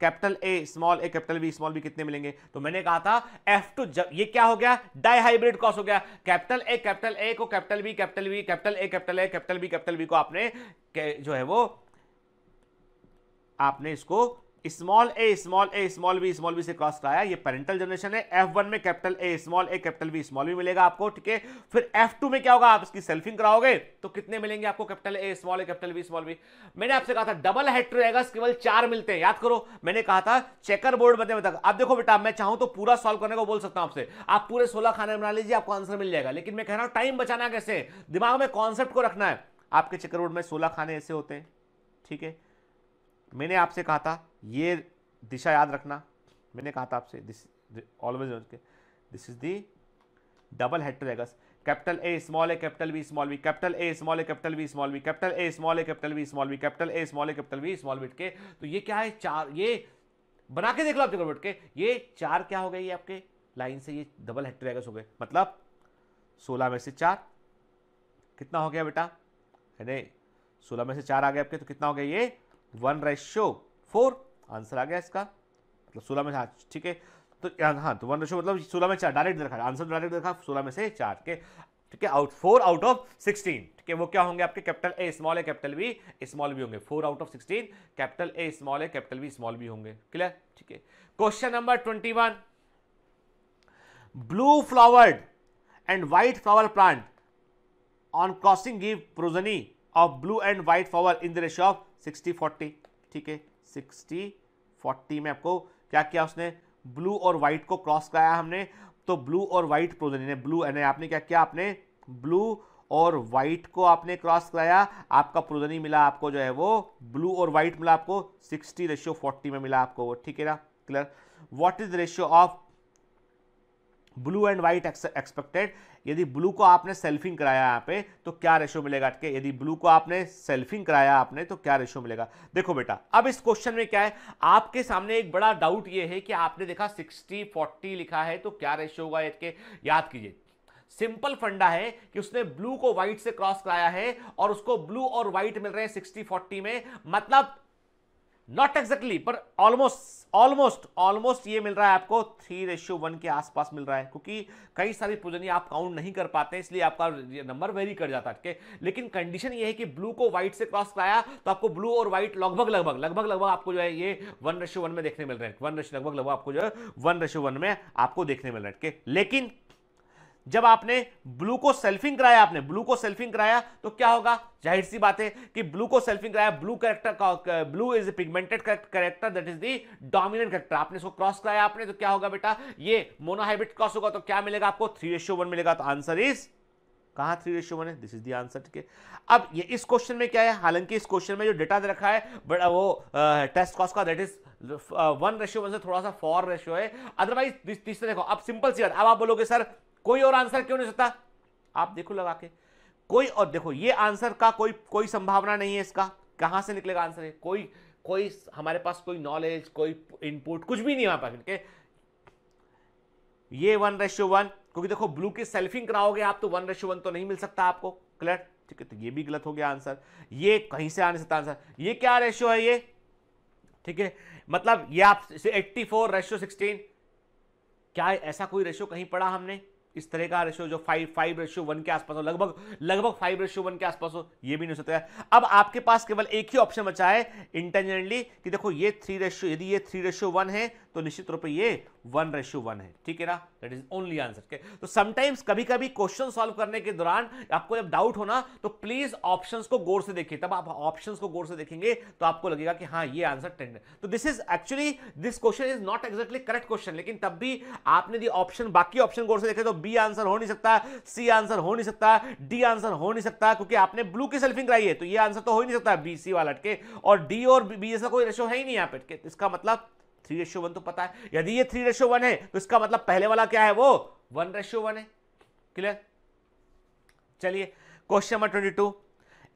capital A small A capital B small B कितने मिलेंगे तो मैंने कहा था एफ टू जब ये क्या हो गया डाईहाइब्रिड कॉस हो गया कैपिटल ए कैपिटल ए को capital B capital B capital A capital A capital B capital B को आपने जो है वो आपने इसको small A small A small B small B से क्रॉस कराया ये पेरेंटल जनरेशन है एफ वन में capital A small A capital B small B मिलेगा आपको ठीक है फिर एफ टू में क्या होगा आप इसकी सेल्फिंग कराओगे तो कितने मिलेंगे आपको capital A small A capital B small B मैंने आपसे कहा था डबल हेड रहेगा केवल चार मिलते हैं याद करो मैंने कहा था चेकर बोर्ड बनने में तक अब देखो बेटा मैं चाहूं तो पूरा सॉल्व करने को बोल सकता हूं आपसे आप पूरे सोलह खाने बना लीजिए आपको आंसर मिल जाएगा लेकिन मैं कह रहा हूं टाइम बचाना कैसे दिमाग में कॉन्सेप्ट को रखना है आपके चेकर बोर्ड में सोलह खाने ऐसे होते हैं ठीक है मैंने आपसे कहा था ये दिशा याद रखना मैंने कहा था आपसे this always this is the double heterozygous capital A small A capital B small B capital A small A capital B small B capital A small A capital B small B capital A small A capital B small bit के तो ये क्या है चार ये बना के देख लो आप जगह बैठ के ये चार क्या हो गए ये आपके लाइन से ये डबल हेट्रेगस हो गए मतलब सोलह में से चार कितना हो गया बेटा है नहीं सोलह में से चार आ गए आपके तो कितना हो गया ये वन रेशो फोर आंसर आ गया इसका मतलब सोलह में हाँ ठीक है तो हाँ तो वन रेशो मतलब सोलह में चार डायरेक्ट रखा आंसर तो डायरेक्ट रखा सोलह में से चार के ठीक है out four out of sixteen ठीक है वो क्या होंगे आपके कैपिटल ए स्मॉल है कैपिटल बी स्मॉल भी होंगे four out of sixteen capital A small है कैपिटल बी स्मॉल भी होंगे क्लियर ठीक है question number twenty one blue flowered and white flower plant on crossing give progeny of blue and white flower in the ratio of sixty forty ठीक है sixty forty में आपको क्या किया उसने ब्लू और वाइट को क्रॉस कराया हमने तो ब्लू और वाइट प्रोजन ने ब्लू यानी आपने क्या किया आपने ब्लू और वाइट को आपने क्रॉस कराया आपका प्रोजनी मिला आपको जो है वो ब्लू और वाइट मिला आपको सिक्सटी रेशियो फोर्टी में मिला आपको वो ठीक है ना clear what is ratio of blue and white expected यदि ब्लू को आपने सेल्फिंग कराया यहाँ पे तो क्या रेशो मिलेगा है यदि ब्लू को आपने सेल्फिंग कराया आपने तो क्या रेशो मिलेगा देखो बेटा अब इस क्वेश्चन में क्या है आपके सामने एक बड़ा डाउट ये है कि आपने देखा 60 40 लिखा है तो क्या रेशो होगा इसके याद कीजिए सिंपल फंडा है कि उसने ब्लू को व्हाइट से क्रॉस कराया है और उसको ब्लू और व्हाइट मिल रहे हैं सिक्सटी फोर्टी में मतलब नॉट एक्जैक्टली पर ऑलमोस्ट ऑलमोस्ट ऑलमोस्ट ये मिल रहा है आपको थ्री रेशियो वन के आसपास मिल रहा है क्योंकि कई सारी पोजनी आप काउंट नहीं कर पाते हैं इसलिए आपका नंबर वेरी कर जाता है ठीक है लेकिन कंडीशन ये है कि ब्लू को व्हाइट से क्रॉस कराया तो आपको ब्लू और व्हाइट लगभग लगभग लगभग लगभग आपको जो है ये वन रेशियो वन में देखने मिल रहे हैं वन रेशियो लगभग लगभग आपको जो है वन रेशियो वन में आपको देखने मिल रहा है ठीक है लेकिन जब आपने ब्लू को सेल्फिंग कराया आपने ब्लू को सेल्फिंग कराया तो क्या होगा जाहिर सी बात है कि ब्लू को सेल्फिंग कराया blue character blue is a pigmented character that is the dominant character आपने इसको क्रॉस कराया आपने तो क्या होगा बेटा ये मोनोहाइब्रिड क्रॉस होगा तो क्या मिलेगा आपको थ्री रेशियो वन मिलेगा तो आंसर इज कहा थ्री रेशियो वन है दिस इज दी आंसर है अब ये इस क्वेश्चन में क्या है हालांकि इस क्वेश्चन में जो डेटा दे रखा है बट वो टेस्ट कॉस्ट का that is one ratio one से थोड़ा सा फॉर रेशियो है अदरवाइज तीसरे देखो अब सिंपल सी बात अब आप बोलोगे सर कोई और आंसर क्यों नहीं सकता आप देखो लगा के कोई और देखो ये आंसर का कोई कोई संभावना नहीं है इसका कहां से निकलेगा आंसर है कोई कोई हमारे पास कोई नॉलेज कोई इनपुट कुछ भी नहीं हमारे ये वन रेशियो वन क्योंकि देखो ब्लू की सेल्फिंग कराओगे आप तो वन रेशियो वन तो नहीं मिल सकता आपको क्लियर ठीक है तो ये भी गलत हो गया आंसर ये कहीं से आने सकता आंसर ये क्या रेशियो है ये ठीक है मतलब ये आप एट्टी फोर रेशियो सिक्सटीन क्या ऐसा कोई रेशियो कहीं पढ़ा हमने इस तरह का रेशियो जो फाइव फाइव रेशियो वन के आसपास हो लगभग लगभग फाइव रेशियो वन के आसपास हो ये भी नहीं हो सकता है अब आपके पास केवल एक ही ऑप्शन बचा है इंटेलिजेंटली कि देखो ये थ्री रेशियो यदि ये थ्री रेशियो वन है तो निश्चित रूप ये वन रेशो वन है ठीक है ना दैट इज ओनली आंसर तो समटाइम्स कभी कभी क्वेश्चन सॉल्व करने के दौरान आपको जब डाउट हो ना तो प्लीज ऑप्शंस को गौर से देखिए तब आप ऑप्शंस को गौर से देखेंगे तो आपको लगेगा कि हाँ ये आंसर टेंड तो this is actually this question is not exactly correct question लेकिन तब भी आपने दी ऑप्शन बाकी ऑप्शन गौर से देखे तो बी आंसर हो नहीं सकता सी आंसर हो नहीं सकता डी आंसर हो नहीं सकता क्योंकि आपने ब्लू की सेल्फिंग कराई है तो ये आंसर तो हो ही नहीं सकता बी सी वाला अटके और डी और बी ऐसा कोई रेशो है ही नहीं यहाँ पे तो इसका मतलब थ्री रेशियो वन तो पता है यदि ये थ्री रेशियो वन है तो इसका मतलब पहले वाला क्या है वो वन रेशियो वन है क्लियर चलिए question number twenty two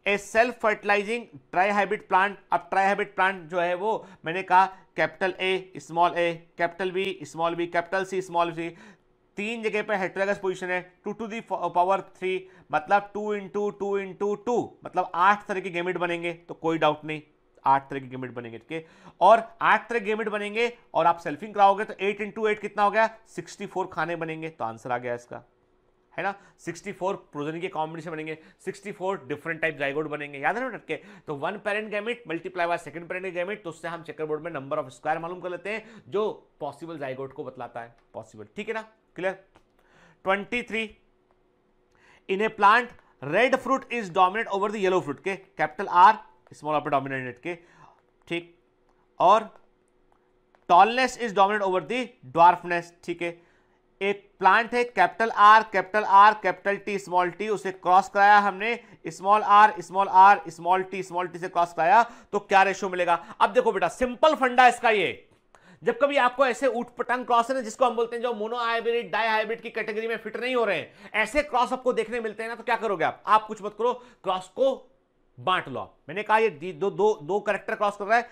a self fertilising trihybrid plant अब ट्राई हाइब्रिड प्लांट जो है वो मैंने कहा capital A small A capital B small B capital C small C तीन जगह पर हेट्रोलगस पोजिशन है two to the power three मतलब two into two into two मतलब आठ तरह के गेमिट बनेंगे तो कोई डाउट नहीं आठ तरह के गेमिट बनेंगे ठीक है और आठ तरह गेमिट बनेंगे और आप सेल्फिंग कराओगे तो एट इंटू एट कितना हो गया सिक्सटी फोर खाने बनेंगे तो आंसर आ गया इसका है ना 64 प्रोजन के कॉम्बिनेशन बनेंगे 64 डिफरेंट टाइप जाइगोड बनेंगे याद है रटके तो one parent gamete multiply by second parent gamete तो उससे हम चेकर बोर्ड में नंबर ऑफ स्क्वायर मालूम कर लेते हैं जो पॉसिबल जाइगोड को बतलाता है पॉसिबल ठीक है ना clear 23 in a plant red fruit is dominate over the yellow fruit के capital R small upper dominant net के ठीक और tallness is dominate over the dwarfness ठीक है एक प्लांट है capital R capital R capital T small T उसे cross कराया हमने small are small are small T small T से क्रॉस कराया तो क्या रेशो मिलेगा अब देखो बेटा सिंपल फंडा इसका ये जब कभी आपको ऐसे उठपटंग क्रॉस है जिसको हम बोलते हैं जो मोनो हाइब्रिड डाई हाइब्रिड की कैटेगरी में फिट नहीं हो रहे हैं ऐसे क्रॉस आपको देखने मिलते हैं ना तो क्या करोगे आप आप कुछ मत करो क्रॉस को बांट लो मैंने कहा ये दो दो दो करेक्टर क्रॉस कर रहा है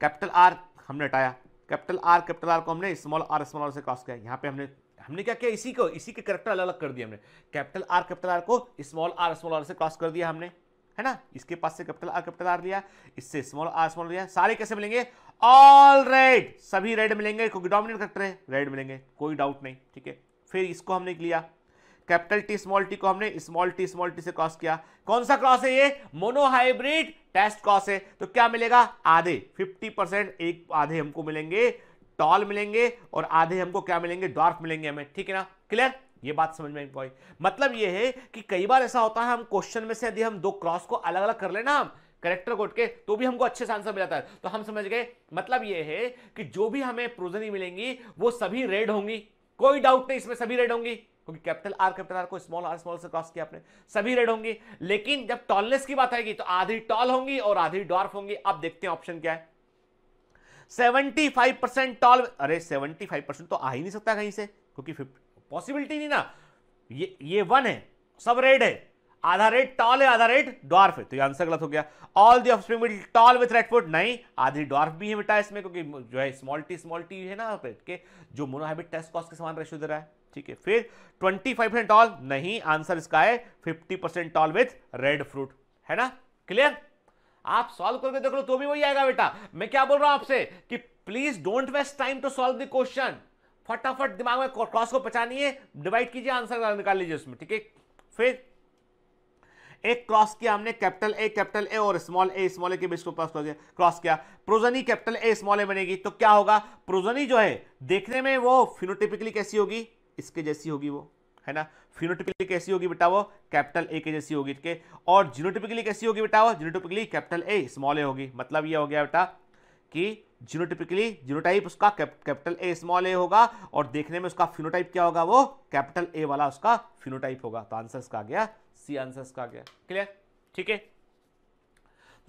कैपिटल आर हमने हटाया कैपिटल आर कैपिटल आर को हमने स्मॉल आर स्मॉल आर से क्रॉस किया यहाँ पे हमने हमने क्या किया इसी को इसी के करेक्टर अलग अलग कर दिया हमने कैपिटल आर कैपिटल आर को स्मॉल आर स्मॉल आर से क्रॉस कर दिया हमने है ना इसके पास से कैपिटल आर कैपिटल आर लिया इससे स्मॉल आर स्मॉल लिया सारे कैसे मिलेंगे ऑल रेड सभी रेड मिलेंगे क्योंकि डोमिनेट करेक्टर है रेड मिलेंगे कोई डाउट नहीं ठीक है फिर इसको हमने लिया कैपिटल टी स्मॉल टी को हमने स्मॉल टी स्मॉल टी से क्रॉस किया कौन सा क्रॉस है ये मोनोहाइब्रिड टेस्ट क्रॉस है तो क्या मिलेगा आधे 50 परसेंट एक आधे हमको मिलेंगे टॉल मिलेंगे और आधे हमको क्या मिलेंगे डॉर्फ मिलेंगे हमें ठीक है ना क्लियर ये बात समझ में बॉय मतलब ये है कि कई बार ऐसा होता है हम क्वेश्चन में से यदि हम दो क्रॉस को अलग अलग कर लेना हम करेक्टर कोट के तो भी हमको अच्छे से आंसर मिल जाता है तो हम समझ गए मतलब ये है कि जो भी हमें प्रोजनी मिलेंगी वो सभी रेड होंगी कोई डाउट नहीं इसमें सभी रेड होंगी क्योंकि कैपिटल आर कैपिटल आर को स्मॉल आर स्मॉल से क्रॉस किया आपने सभी रेड होंगी लेकिन जब टॉलनेस की बात आएगी तो आधी टॉल होंगी और आधी डॉर्फ होंगी अब देखते हैं ऑप्शन क्या है 75 परसेंट टॉल अरे 75 परसेंट तो आ ही नहीं सकता कहीं से क्योंकि पॉसिबिलिटी नहीं ना ये ये वन है सब रेड है आधा रेड टॉल है आधा रेड डॉर्फ है तो ये आंसर गलत हो गया all the offspring tall with red fruit नहीं आधी डॉर्फ भी है बेटा इसमें क्योंकि जो है स्मॉल टी स्मॉल टी है ना के जो मोनोहाइबिट टेस्ट कॉस्ट के समान रेशियो दे रहा है ठीक है फिर 25 परसेंट ऑल नहीं आंसर इसका है 50 percent all with red fruit है ना क्लियर आप सॉल्व करके देख लो तो भी वही आएगा बेटा मैं क्या बोल रहा हूं आपसे कि please don't waste time to solve the question फटाफट दिमाग में क्रॉस को है डिवाइड कीजिए आंसर निकाल लीजिए उसमें ठीक है फिर एक क्रॉस किया हमने कैपिटल ए कैपिटल ए और स्मॉल ए स्मॉल ए के बीच को क्रॉस कर दिया क्रॉस किया progeny capital A small A बनेगी तो क्या होगा प्रोजनी जो है देखने में वो फिनोटिपिकली कैसी होगी इसके जैसी होगी वो है ना फिनोटिपिकली कैसी होगी बेटा वो कैपिटल ए के जैसी होगी ठीक और जीनोटिपिकली कैसी होगी बेटा वो genotypically capital A small A होगी मतलब ये हो गया बेटा कि जीनोटिपिकली जीनोटाइप उसका कैपिटल ए स्मॉल ए होगा और देखने में उसका फिनोटाइप क्या होगा वो कैपिटल ए वाला उसका फिनोटाइप होगा तो आंसर इसका आ गया सी आंसर इसका आ गया क्लियर ठीक है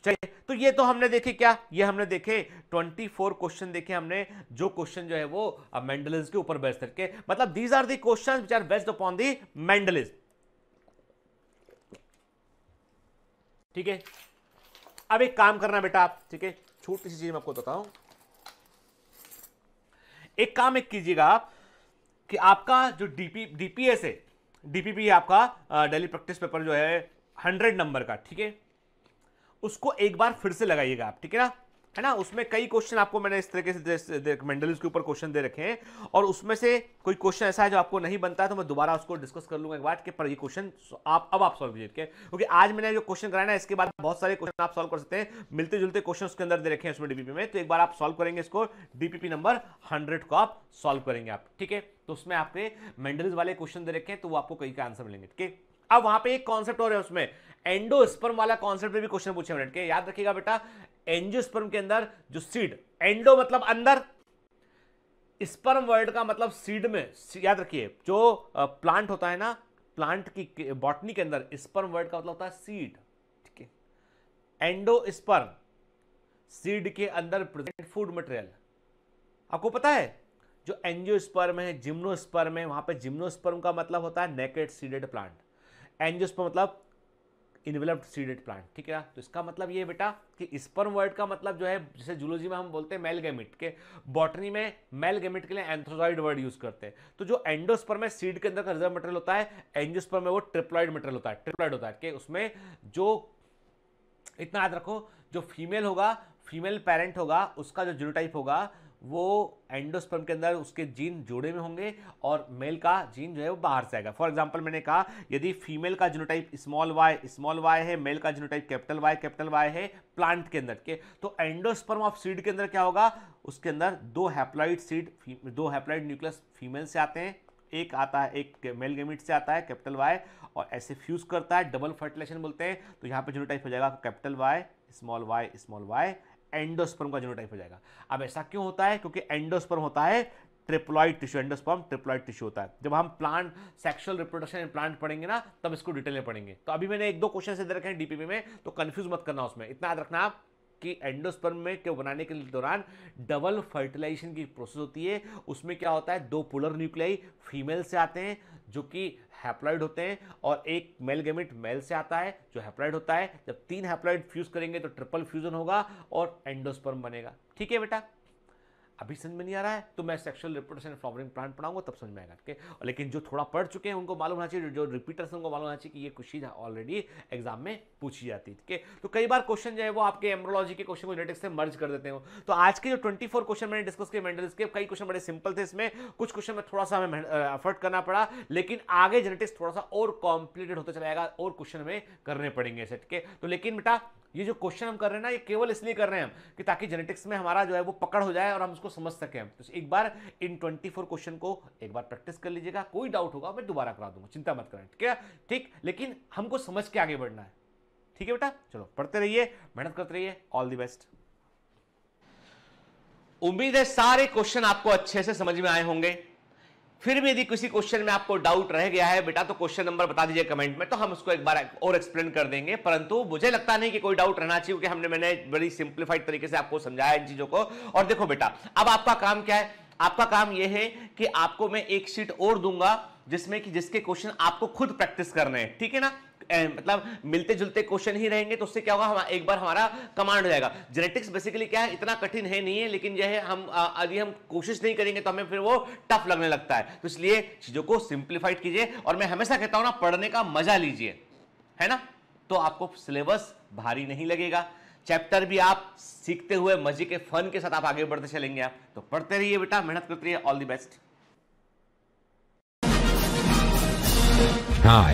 चलिए तो ये तो हमने देखे क्या ये हमने देखे 24 क्वेश्चन देखे हमने जो क्वेश्चन जो है वो मेंडलिज के ऊपर बेस्ट करके मतलब these are the question which are based upon the Mendel's ठीक है अब एक काम करना बेटा आप ठीक है छोटी सी चीज मैं आपको बताऊं एक काम एक कीजिएगा आप कि आपका जो डीपी डीपीएस है डीपीपी आपका डेली प्रैक्टिस पेपर जो है हंड्रेड नंबर का ठीक है उसको एक बार फिर से लगाइएगा आप ठीक है ना है ना उसमें कई क्वेश्चन आपको मैंने इस तरीके से मेंडलिस के ऊपर क्वेश्चन दे रखे हैं और उसमें से कोई क्वेश्चन ऐसा है जो आपको नहीं बनता है तो मैं दोबारा उसको डिस्कस कर लूंगा एक बार कि पर ये क्वेश्चन आप अब आप सॉल्व कीजिए ठीक है क्योंकि आज मैंने जो क्वेश्चन कराया ना इसके बाद बहुत सारे क्वेश्चन आप सॉल्व कर सकते हैं मिलते जुलते क्वेश्चन उसके अंदर दे रखे हैं उसमें डीपीपी में तो एक बार आप सॉल्व करेंगे इसको डीपीपी नंबर हंड्रेड को आप सॉल्व करेंगे आप ठीक है तो उसमें आपके मेंडलिस वाले क्वेश्चन दे रखे हैं तो वो आपको कहीं का आंसर मिलेंगे ठीक है अब वहां पे एक कॉन्सेप्ट और है उसमें एंडोस्पर्म वाला कॉन्सेप्ट भी क्वेश्चन पूछे मिनट के याद रखिएगा बेटा एंजियोस्पर्म के अंदर जो सीड एंडो मतलब अंदर स्पर्म वर्ड का मतलब सीड में याद रखिए जो प्लांट होता है ना प्लांट की बॉटनी के अंदर स्पर्म वर्ड का मतलब होता है सीड ठीक है एंडो स्पर्म सीड के अंदर प्रेजेंट फूड मटेरियल आपको पता है जो एंजियोस्पर्म है जिम्नोस्पर्म है वहां पे जिम्नोस्पर्म का मतलब होता है नेकेड सीडेड प्लांट एनजियोस्पर्म मतलब इनवेलप्ड सीडेड प्लांट ठीक है ना तो इसका मतलब ये बेटा कि स्पर्म वर्ड का मतलब जो है जैसे जूलॉजी में हम बोलते हैं मेलगेमिट के बॉटनी में मेलगेमिट के लिए एंथ्रोजाइड वर्ड यूज करते हैं तो जो एंडोस्पर्म में सीड के अंदर का रिजर्व मटेरियल होता है एंजियोस्पर्म में वो ट्रिप्लॉइड मटेरियल होता है ट्रिप्लॉइड होता है कि उसमें जो इतना याद रखो जो फीमेल होगा फीमेल पेरेंट होगा उसका जो जूनोटाइप होगा वो एंडोस्पर्म के अंदर उसके जीन जोड़े में होंगे और मेल का जीन जो है वो बाहर से आएगा फॉर एग्जाम्पल मैंने कहा यदि फीमेल का genotype small Y small Y है मेल का genotype capital Y capital Y है प्लांट के अंदर के तो एंडोस्पर्म ऑफ सीड के अंदर क्या होगा उसके अंदर दो हैप्लाइड सीड दो हैप्लाइड न्यूक्लियस फीमेल से आते हैं एक आता है एक मेल गेमिट से आता है कैपिटल वाई और ऐसे फ्यूज करता है डबल फर्टिलाइजेशन बोलते हैं तो यहाँ पे जीनोटाइप हो जाएगा capital Y small Y small Y endosperm का जीनोटाइप हो जाएगा अब ऐसा क्यों होता है क्योंकि एंडोस्पर्म होता है triploid tissue endosperm triploid tissue होता है जब हम प्लांट सेक्सुअल रिप्रोडक्शन प्लांट पढ़ेंगे ना तब इसको डिटेल में पढ़ेंगे तो अभी मैंने एक दो क्वेश्चन से दे रखे हैं डीपीपी में तो कंफ्यूज मत करना उसमें इतना याद रखना आप कि एंडोस्पर्म में के बनाने के दौरान डबल फर्टिलाइजेशन की प्रोसेस होती है उसमें क्या होता है दो पुलर न्यूक्लियाई फीमेल से आते हैं जो कि हैप्लॉइड होते हैं और एक मेल गेमिट मेल से आता है जो हैप्लॉइड होता है जब तीन हैप्लॉइड फ्यूज करेंगे तो ट्रिपल फ्यूजन होगा और एंडोस्पर्म बनेगा ठीक है बेटा अभी समझ में नहीं आ रहा है तो मैं सेक्शुअल रिप्रोडक्शन फ्लावरिंग प्लांट पढ़ाऊंगा तब समझ में आएगा ठीक है लेकिन जो थोड़ा पढ़ चुके हैं उनको मालूम होना चाहिए जो रिपीटर्स हैं उनको मालूम होना चाहिए कि ये क्वेश्चन ऑलरेडी एग्जाम में पूछी जाती है ठीक है तो कई बार क्वेश्चन जो है वो आपके एम्ब्रोलॉजी के क्वेश्चन को जेनेटिक्स से मर्ज कर देते हो तो आज के जो ट्वेंटी क्वेश्चन मैंने डिस्कस किए मेंटल के कई क्वेश्चन बड़े सिंपल थे इसमें कुछ क्वेश्चन में थोड़ा सा हमें एफर्ट uh, करना पड़ा लेकिन आगे जेनेटिक्स थोड़ा सा और कॉम्प्लीटेड होता चलाएगा और क्वेश्चन हमें करने पड़ेंगे ठीक है तो लेकिन बेटा ये जो क्वेश्चन हम कर रहे हैं ना ये केवल इसलिए कर रहे हैं हम कि ताकि जेनेटिक्स में हमारा जो है वो पकड़ हो जाए और हम उसको समझ सकें तो एक बार इन ट्वेंटी फोर क्वेश्चन को एक बार प्रैक्टिस कर लीजिएगा कोई डाउट होगा मैं दोबारा करा दूंगा चिंता मत करें ठीक है ठीक लेकिन हमको समझ के आगे बढ़ना है ठीक है बेटा चलो पढ़ते रहिए मेहनत करते रहिए ऑल दी बेस्ट उम्मीद है सारे क्वेश्चन आपको अच्छे से समझ में आए होंगे फिर भी यदि किसी क्वेश्चन में आपको डाउट रह गया है बेटा तो क्वेश्चन नंबर बता दीजिए कमेंट में तो हम उसको एक बार और एक्सप्लेन कर देंगे परंतु मुझे लगता नहीं कि कोई डाउट रहना चाहिए क्योंकि हमने मैंने बड़ी सिंप्लीफाइड तरीके से आपको समझाया इन चीजों को और देखो बेटा अब आपका काम क्या है आपका काम यह है कि आपको मैं एक शीट और दूंगा जिसमें कि जिसके क्वेश्चन आपको खुद प्रैक्टिस करने हैं ठीक है ना मतलब मिलते जुलते क्वेश्चन ही रहेंगे तो उससे क्या होगा हमारा एक बार हमारा कमांड हो जाएगा जेनेटिक्स बेसिकली क्या है इतना कठिन है नहीं है लेकिन यह है हम यदि हम कोशिश नहीं करेंगे तो हमें फिर वो टफ लगने लगता है तो इसलिए चीज़ों को सिंप्लीफाइड कीजिए और मैं हमेशा कहता हूं ना पढ़ने का मजा लीजिए है ना तो आपको सिलेबस भारी नहीं लगेगा चैप्टर भी आप सीखते हुए मजे के फन के साथ आप आगे बढ़ते चलेंगे आप तो पढ़ते रहिए बेटा मेहनत करते रहिए all the best Hi.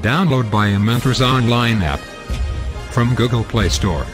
Download mentor's online app from Google Play Store.